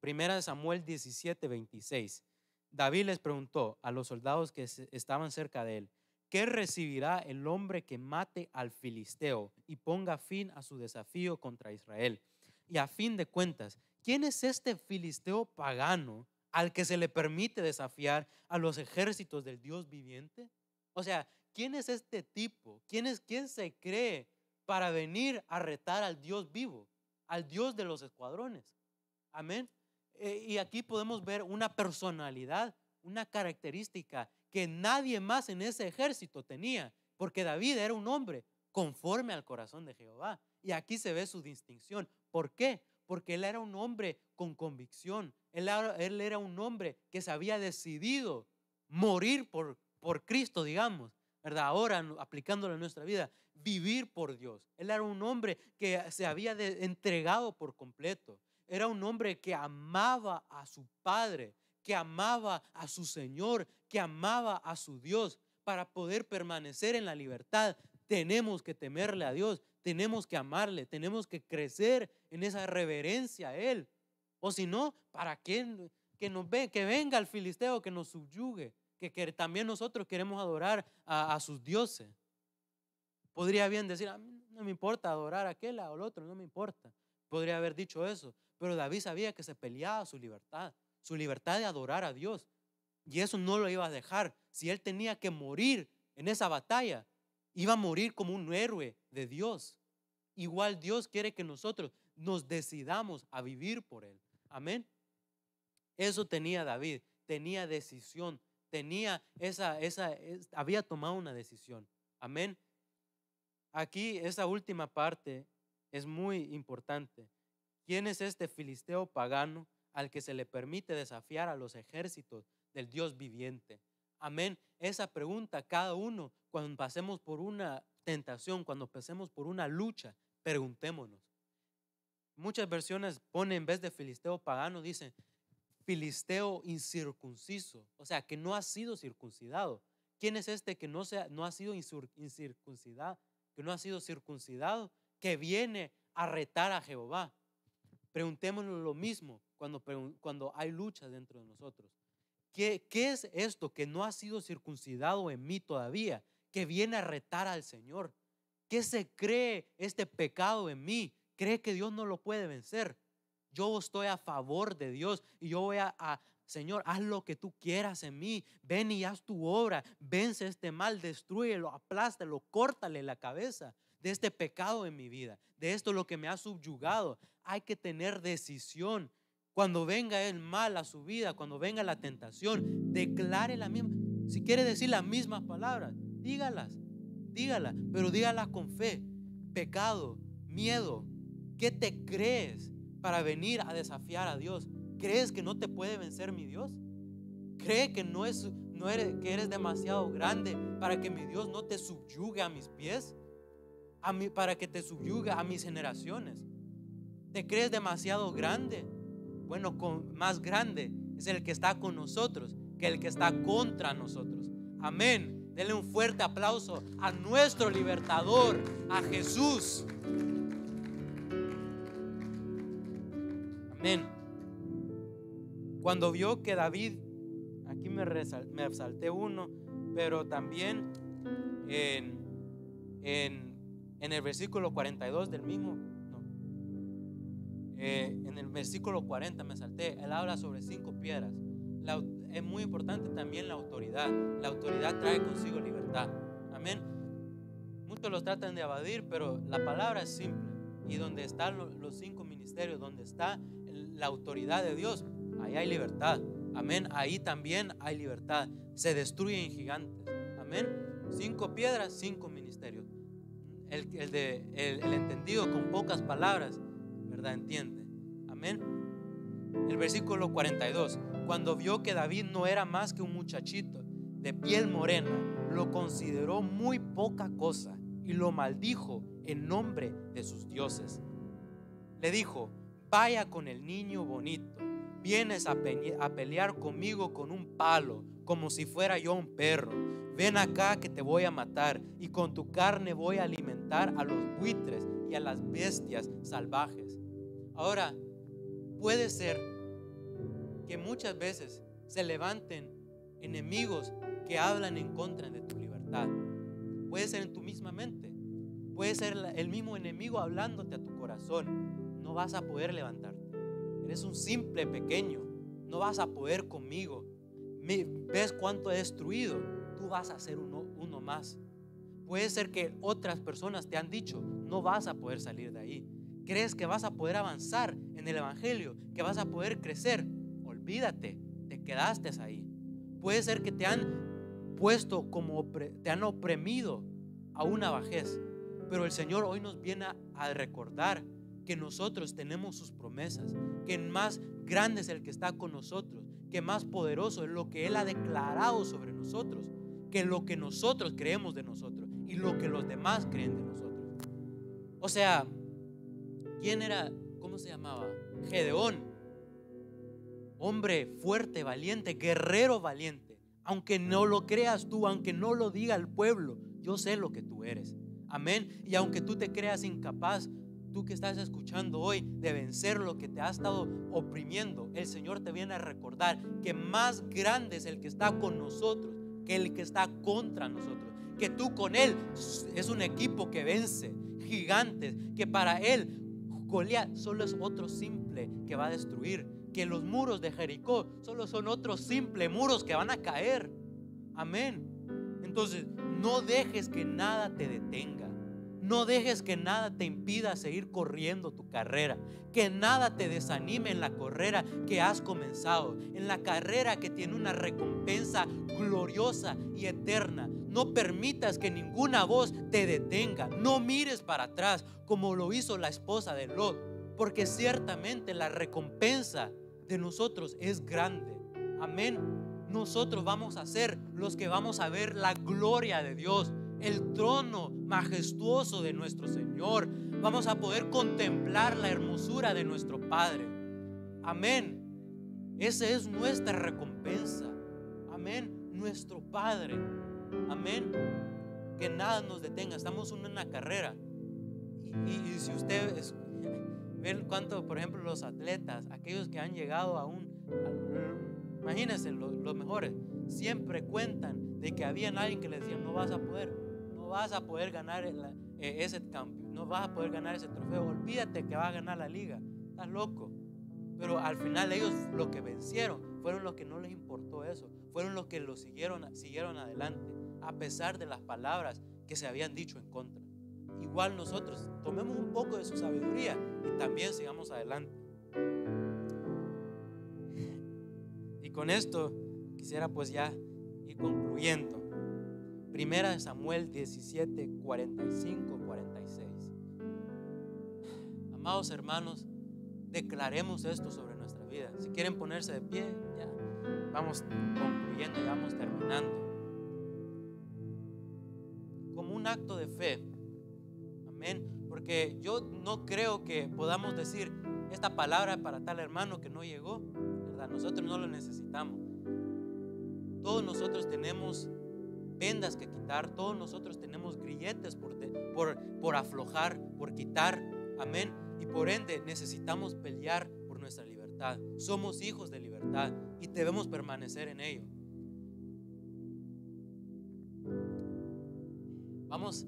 Primera de Samuel 17, 26. David les preguntó a los soldados que estaban cerca de él, ¿Qué recibirá el hombre que mate al filisteo y ponga fin a su desafío contra Israel? Y a fin de cuentas, ¿quién es este filisteo pagano al que se le permite desafiar a los ejércitos del Dios viviente? O sea, ¿quién es este tipo? ¿Quién es quién se cree para venir a retar al Dios vivo, al Dios de los escuadrones? Amén. Eh, y aquí podemos ver una personalidad, una característica que nadie más en ese ejército tenía, porque David era un hombre conforme al corazón de Jehová. Y aquí se ve su distinción. ¿Por qué? Porque él era un hombre con convicción, él era, un hombre que se había decidido morir por, Cristo, digamos. ¿verdad? Ahora aplicándolo a nuestra vida, vivir por Dios. Él era un hombre que se había entregado por completo. Era un hombre que amaba a su padre que amaba a su Señor, que amaba a su Dios. Para poder permanecer en la libertad, tenemos que temerle a Dios, tenemos que amarle, tenemos que crecer en esa reverencia a Él. O si no, ¿para qué? Que, nos ve, que venga el filisteo, que nos subyugue, que, también nosotros queremos adorar a, sus dioses. Podría bien decir, a mí no me importa adorar a aquel o al otro, no me importa. Podría haber dicho eso, pero David sabía que se peleaba su libertad, su libertad de adorar a Dios. Y eso no lo iba a dejar. Si él tenía que morir en esa batalla, iba a morir como un héroe de Dios. Igual Dios quiere que nosotros nos decidamos a vivir por él. Amén. Eso tenía David, tenía decisión, tenía esa, esa, había tomado una decisión. Amén. Aquí esa última parte es muy importante. ¿Quién es este filisteo pagano al que se le permite desafiar a los ejércitos del Dios viviente? Amén. Esa pregunta cada uno, cuando pasemos por una tentación, cuando pasemos por una lucha, preguntémonos. Muchas versiones ponen en vez de filisteo pagano, dicen filisteo incircunciso, o sea, que no ha sido circuncidado. ¿Quién es este que no, sea, no ha sido incircuncidado, que no ha sido circuncidado, que viene a retar a Jehová? Preguntémonos lo mismo cuando, cuando hay lucha dentro de nosotros. ¿Qué, ¿Qué es esto que no ha sido circuncidado en mí todavía? Que viene a retar al Señor. ¿Qué se cree este pecado en mí? ¿Cree que Dios no lo puede vencer? Yo estoy a favor de Dios y yo voy a, Señor, haz lo que tú quieras en mí. Ven y haz tu obra. Vence este mal, destruyelo, aplástalo, córtale la cabeza de este pecado en mi vida, de esto lo que me ha subyugado. Hay que tener decisión cuando venga el mal a su vida, cuando venga la tentación, declare la misma. Si quiere decir las mismas palabras, dígalas, dígalas, pero dígalas con fe. Pecado, miedo, ¿qué te crees para venir a desafiar a Dios? ¿Crees que no te puede vencer mi Dios? ¿Cree que no, es, no eres, que eres demasiado grande para que mi Dios no te subyugue a mis pies? para que te subyugue a mis generaciones. ¿Te crees demasiado grande? Bueno, con, más grande es el que está con nosotros que el que está contra nosotros. Amén. Denle un fuerte aplauso a nuestro libertador, a Jesús. Amén. Cuando vio que David, aquí me, resalté uno, pero también en el versículo 42 del mismo eh, en el versículo 40 me salté, él habla sobre cinco piedras. es muy importante también la autoridad. La autoridad trae consigo libertad. Amén. Muchos los tratan de abadir pero la palabra es simple. Y donde están los cinco ministerios, donde está la autoridad de Dios, ahí hay libertad. Amén. Ahí también hay libertad. Se destruyen gigantes. Amén. Cinco piedras, cinco ministerios. El, de, el, el entendido con pocas palabras Entiende. Amén. El versículo 42. Cuando vio que David no era más que un muchachito de piel morena, lo consideró muy poca cosa y lo maldijo en nombre de sus dioses. Le dijo, vaya con el niño bonito, vienes a pelear conmigo con un palo, como si fuera yo un perro. Ven acá que te voy a matar y con tu carne voy a alimentar a los buitres y a las bestias salvajes. Ahora, puede ser que muchas veces se levanten enemigos que hablan en contra de tu libertad. Puede ser en tu misma mente. Puede ser el mismo enemigo hablándote a tu corazón. No vas a poder levantarte. Eres un simple pequeño. No vas a poder conmigo. ¿Ves cuánto he destruido? Tú vas a ser uno, uno más. Puede ser que otras personas te han dicho, no vas a poder salir de ahí crees que vas a poder avanzar en el Evangelio, que vas a poder crecer, olvídate, te quedaste ahí. Puede ser que te han puesto como, te han oprimido a una bajez, pero el Señor hoy nos viene a, recordar que nosotros tenemos sus promesas, que más grande es el que está con nosotros, que más poderoso es lo que Él ha declarado sobre nosotros, que lo que nosotros creemos de nosotros y lo que los demás creen de nosotros. O sea, ¿Quién era? ¿Cómo se llamaba? Gedeón. Hombre fuerte, valiente, guerrero valiente. Aunque no lo creas tú, aunque no lo diga el pueblo, yo sé lo que tú eres. Amén. Y aunque tú te creas incapaz, tú que estás escuchando hoy de vencer lo que te ha estado oprimiendo, el Señor te viene a recordar que más grande es el que está con nosotros que el que está contra nosotros. Que tú con Él es un equipo que vence gigantes, que para Él Goliat solo es otro simple que va a destruir. Que los muros de Jericó solo son otros simples muros que van a caer. Amén. Entonces, no dejes que nada te detenga. No dejes que nada te impida seguir corriendo tu carrera. Que nada te desanime en la carrera que has comenzado. En la carrera que tiene una recompensa gloriosa y eterna. No permitas que ninguna voz te detenga. No mires para atrás como lo hizo la esposa de Lot, porque ciertamente la recompensa de nosotros es grande. Amén. Nosotros vamos a ser los que vamos a ver la gloria de Dios, el trono majestuoso de nuestro Señor. Vamos a poder contemplar la hermosura de nuestro Padre. Amén. Esa es nuestra recompensa. Amén. Nuestro Padre Amén. Que nada nos detenga. Estamos en una carrera. Y, si usted ven cuánto, por ejemplo, los atletas, aquellos que han llegado a un... imagínense, los, mejores, siempre cuentan de que había alguien que les decía, no vas a poder, no vas a poder ganar e, ese campeón, no vas a poder ganar ese trofeo, olvídate que va a ganar la liga, estás loco. Pero al final ellos lo que vencieron fueron los que no les importó eso, fueron los que lo siguieron, siguieron adelante a pesar de las palabras que se habían dicho en contra. Igual nosotros tomemos un poco de su sabiduría y también sigamos adelante. Y con esto quisiera pues ya ir concluyendo. Primera de Samuel 17, 45, 46. Amados hermanos, declaremos esto sobre nuestra vida. Si quieren ponerse de pie, ya vamos concluyendo, ya vamos terminando un acto de fe. Amén. Porque yo no creo que podamos decir esta palabra para tal hermano que no llegó. ¿verdad? Nosotros no lo necesitamos. Todos nosotros tenemos vendas que quitar, todos nosotros tenemos grilletes por, por, por aflojar, por quitar. Amén. Y por ende necesitamos pelear por nuestra libertad. Somos hijos de libertad y debemos permanecer en ello. Vamos,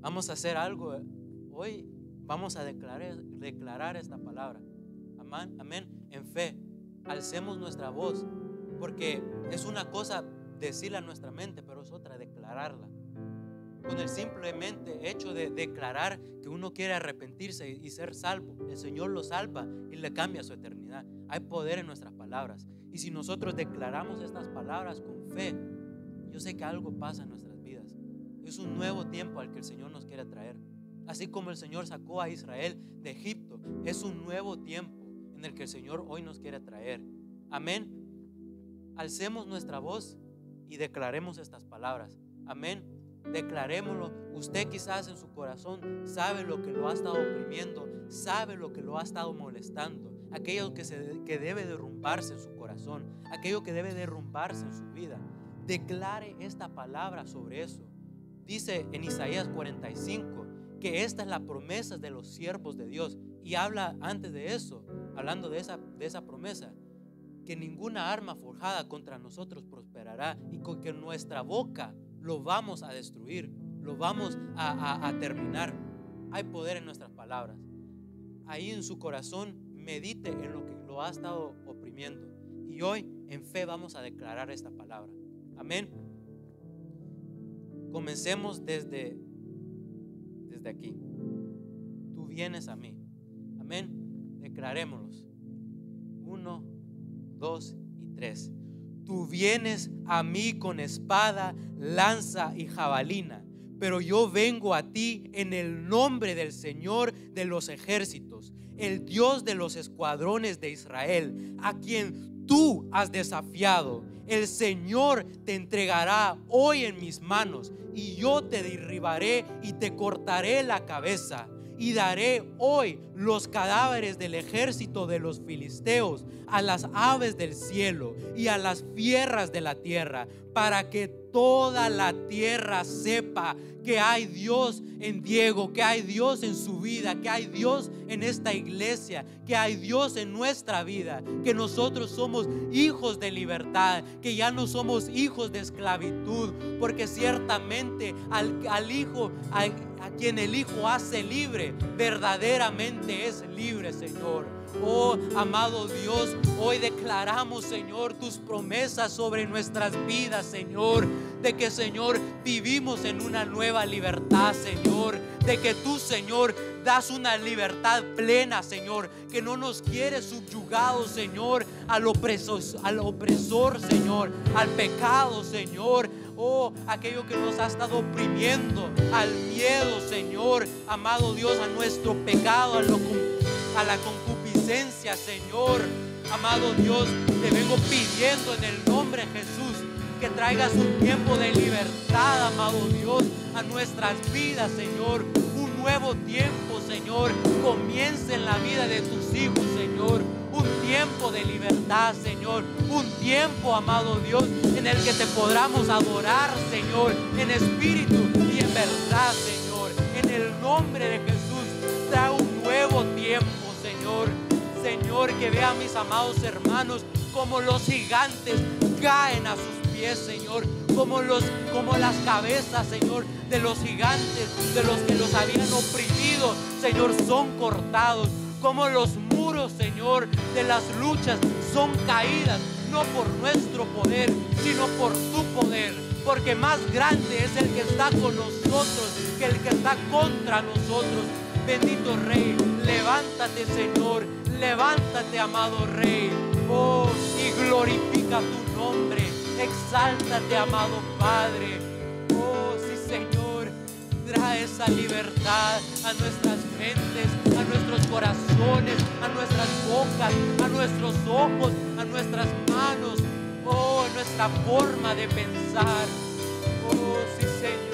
vamos a hacer algo. Eh. Hoy vamos a declarar, declarar esta palabra. Amén, amén, en fe. Alcemos nuestra voz, porque es una cosa decirla en nuestra mente, pero es otra declararla. Con el simplemente hecho de declarar que uno quiere arrepentirse y ser salvo, el Señor lo salva y le cambia su eternidad. Hay poder en nuestras palabras. Y si nosotros declaramos estas palabras con fe, yo sé que algo pasa en nuestra es un nuevo tiempo al que el Señor nos quiere traer. Así como el Señor sacó a Israel de Egipto, es un nuevo tiempo en el que el Señor hoy nos quiere traer. Amén. Alcemos nuestra voz y declaremos estas palabras. Amén. Declarémoslo. Usted quizás en su corazón sabe lo que lo ha estado oprimiendo, sabe lo que lo ha estado molestando, aquello que, se, que debe derrumbarse en su corazón, aquello que debe derrumbarse en su vida. Declare esta palabra sobre eso dice en Isaías 45 que esta es la promesa de los siervos de Dios. Y habla antes de eso, hablando de esa, de esa promesa, que ninguna arma forjada contra nosotros prosperará y con que nuestra boca lo vamos a destruir, lo vamos a terminar. Hay poder en nuestras palabras. Ahí en su corazón medite en lo que lo ha estado oprimiendo. Y hoy en fe vamos a declarar esta palabra. Amén. Comencemos desde, desde aquí. Tú vienes a mí. Amén. Declarémoslos. Uno, dos y tres. Tú vienes a mí con espada, lanza y jabalina, pero yo vengo a ti en el nombre del Señor de los ejércitos, el Dios de los escuadrones de Israel, a quien tú has desafiado. El Señor te entregará hoy en mis manos y yo te derribaré y te cortaré la cabeza y daré hoy los cadáveres del ejército de los filisteos a las aves del cielo y a las fierras de la tierra, para que toda la tierra sepa que hay Dios en Diego, que hay Dios en su vida, que hay Dios en esta iglesia, que hay Dios en nuestra vida, que nosotros somos hijos de libertad, que ya no somos hijos de esclavitud, porque ciertamente al, hijo, a quien el hijo hace libre, verdaderamente es libre, Señor. Oh, amado Dios, hoy declaramos, Señor, tus promesas sobre nuestras vidas, Señor. De que, Señor, vivimos en una nueva libertad, Señor. De que tú, Señor, das una libertad plena, Señor, que no nos quieres subyugados, Señor, al opresor, al opresor, Señor, al pecado, Señor. Oh, aquello que nos ha estado oprimiendo, al miedo, Señor, amado Dios, a nuestro pecado, a, lo, a la concupiscencia Señor. Amado Dios, te vengo pidiendo en el nombre de Jesús que traigas un tiempo de libertad, amado Dios, a nuestras vidas, Señor. Un nuevo tiempo, Señor, comience en la vida de tus hijos, Señor. Un tiempo de libertad, Señor. Un tiempo, amado Dios, en el que te podamos adorar, Señor, en espíritu y en verdad, Señor. En el nombre de Jesús, trae un nuevo tiempo, Señor Señor, que vea a mis amados hermanos como los gigantes caen a sus pies, Señor. Como, los, como las cabezas, Señor, de los gigantes, de los que los habían oprimido, Señor, son cortados. Como los muros, Señor, de las luchas son caídas, no por nuestro poder, sino por tu poder. Porque más grande es el que está con nosotros que el que está contra nosotros. Bendito Rey, levántate, Señor Levántate, amado Rey. Oh, y glorifica tu nombre. Exáltate, amado Padre. Oh, sí, Señor. Trae esa libertad a nuestras mentes, a nuestros corazones, a nuestras bocas, a nuestros ojos, a nuestras manos. Oh, nuestra forma de pensar. Oh, sí, Señor.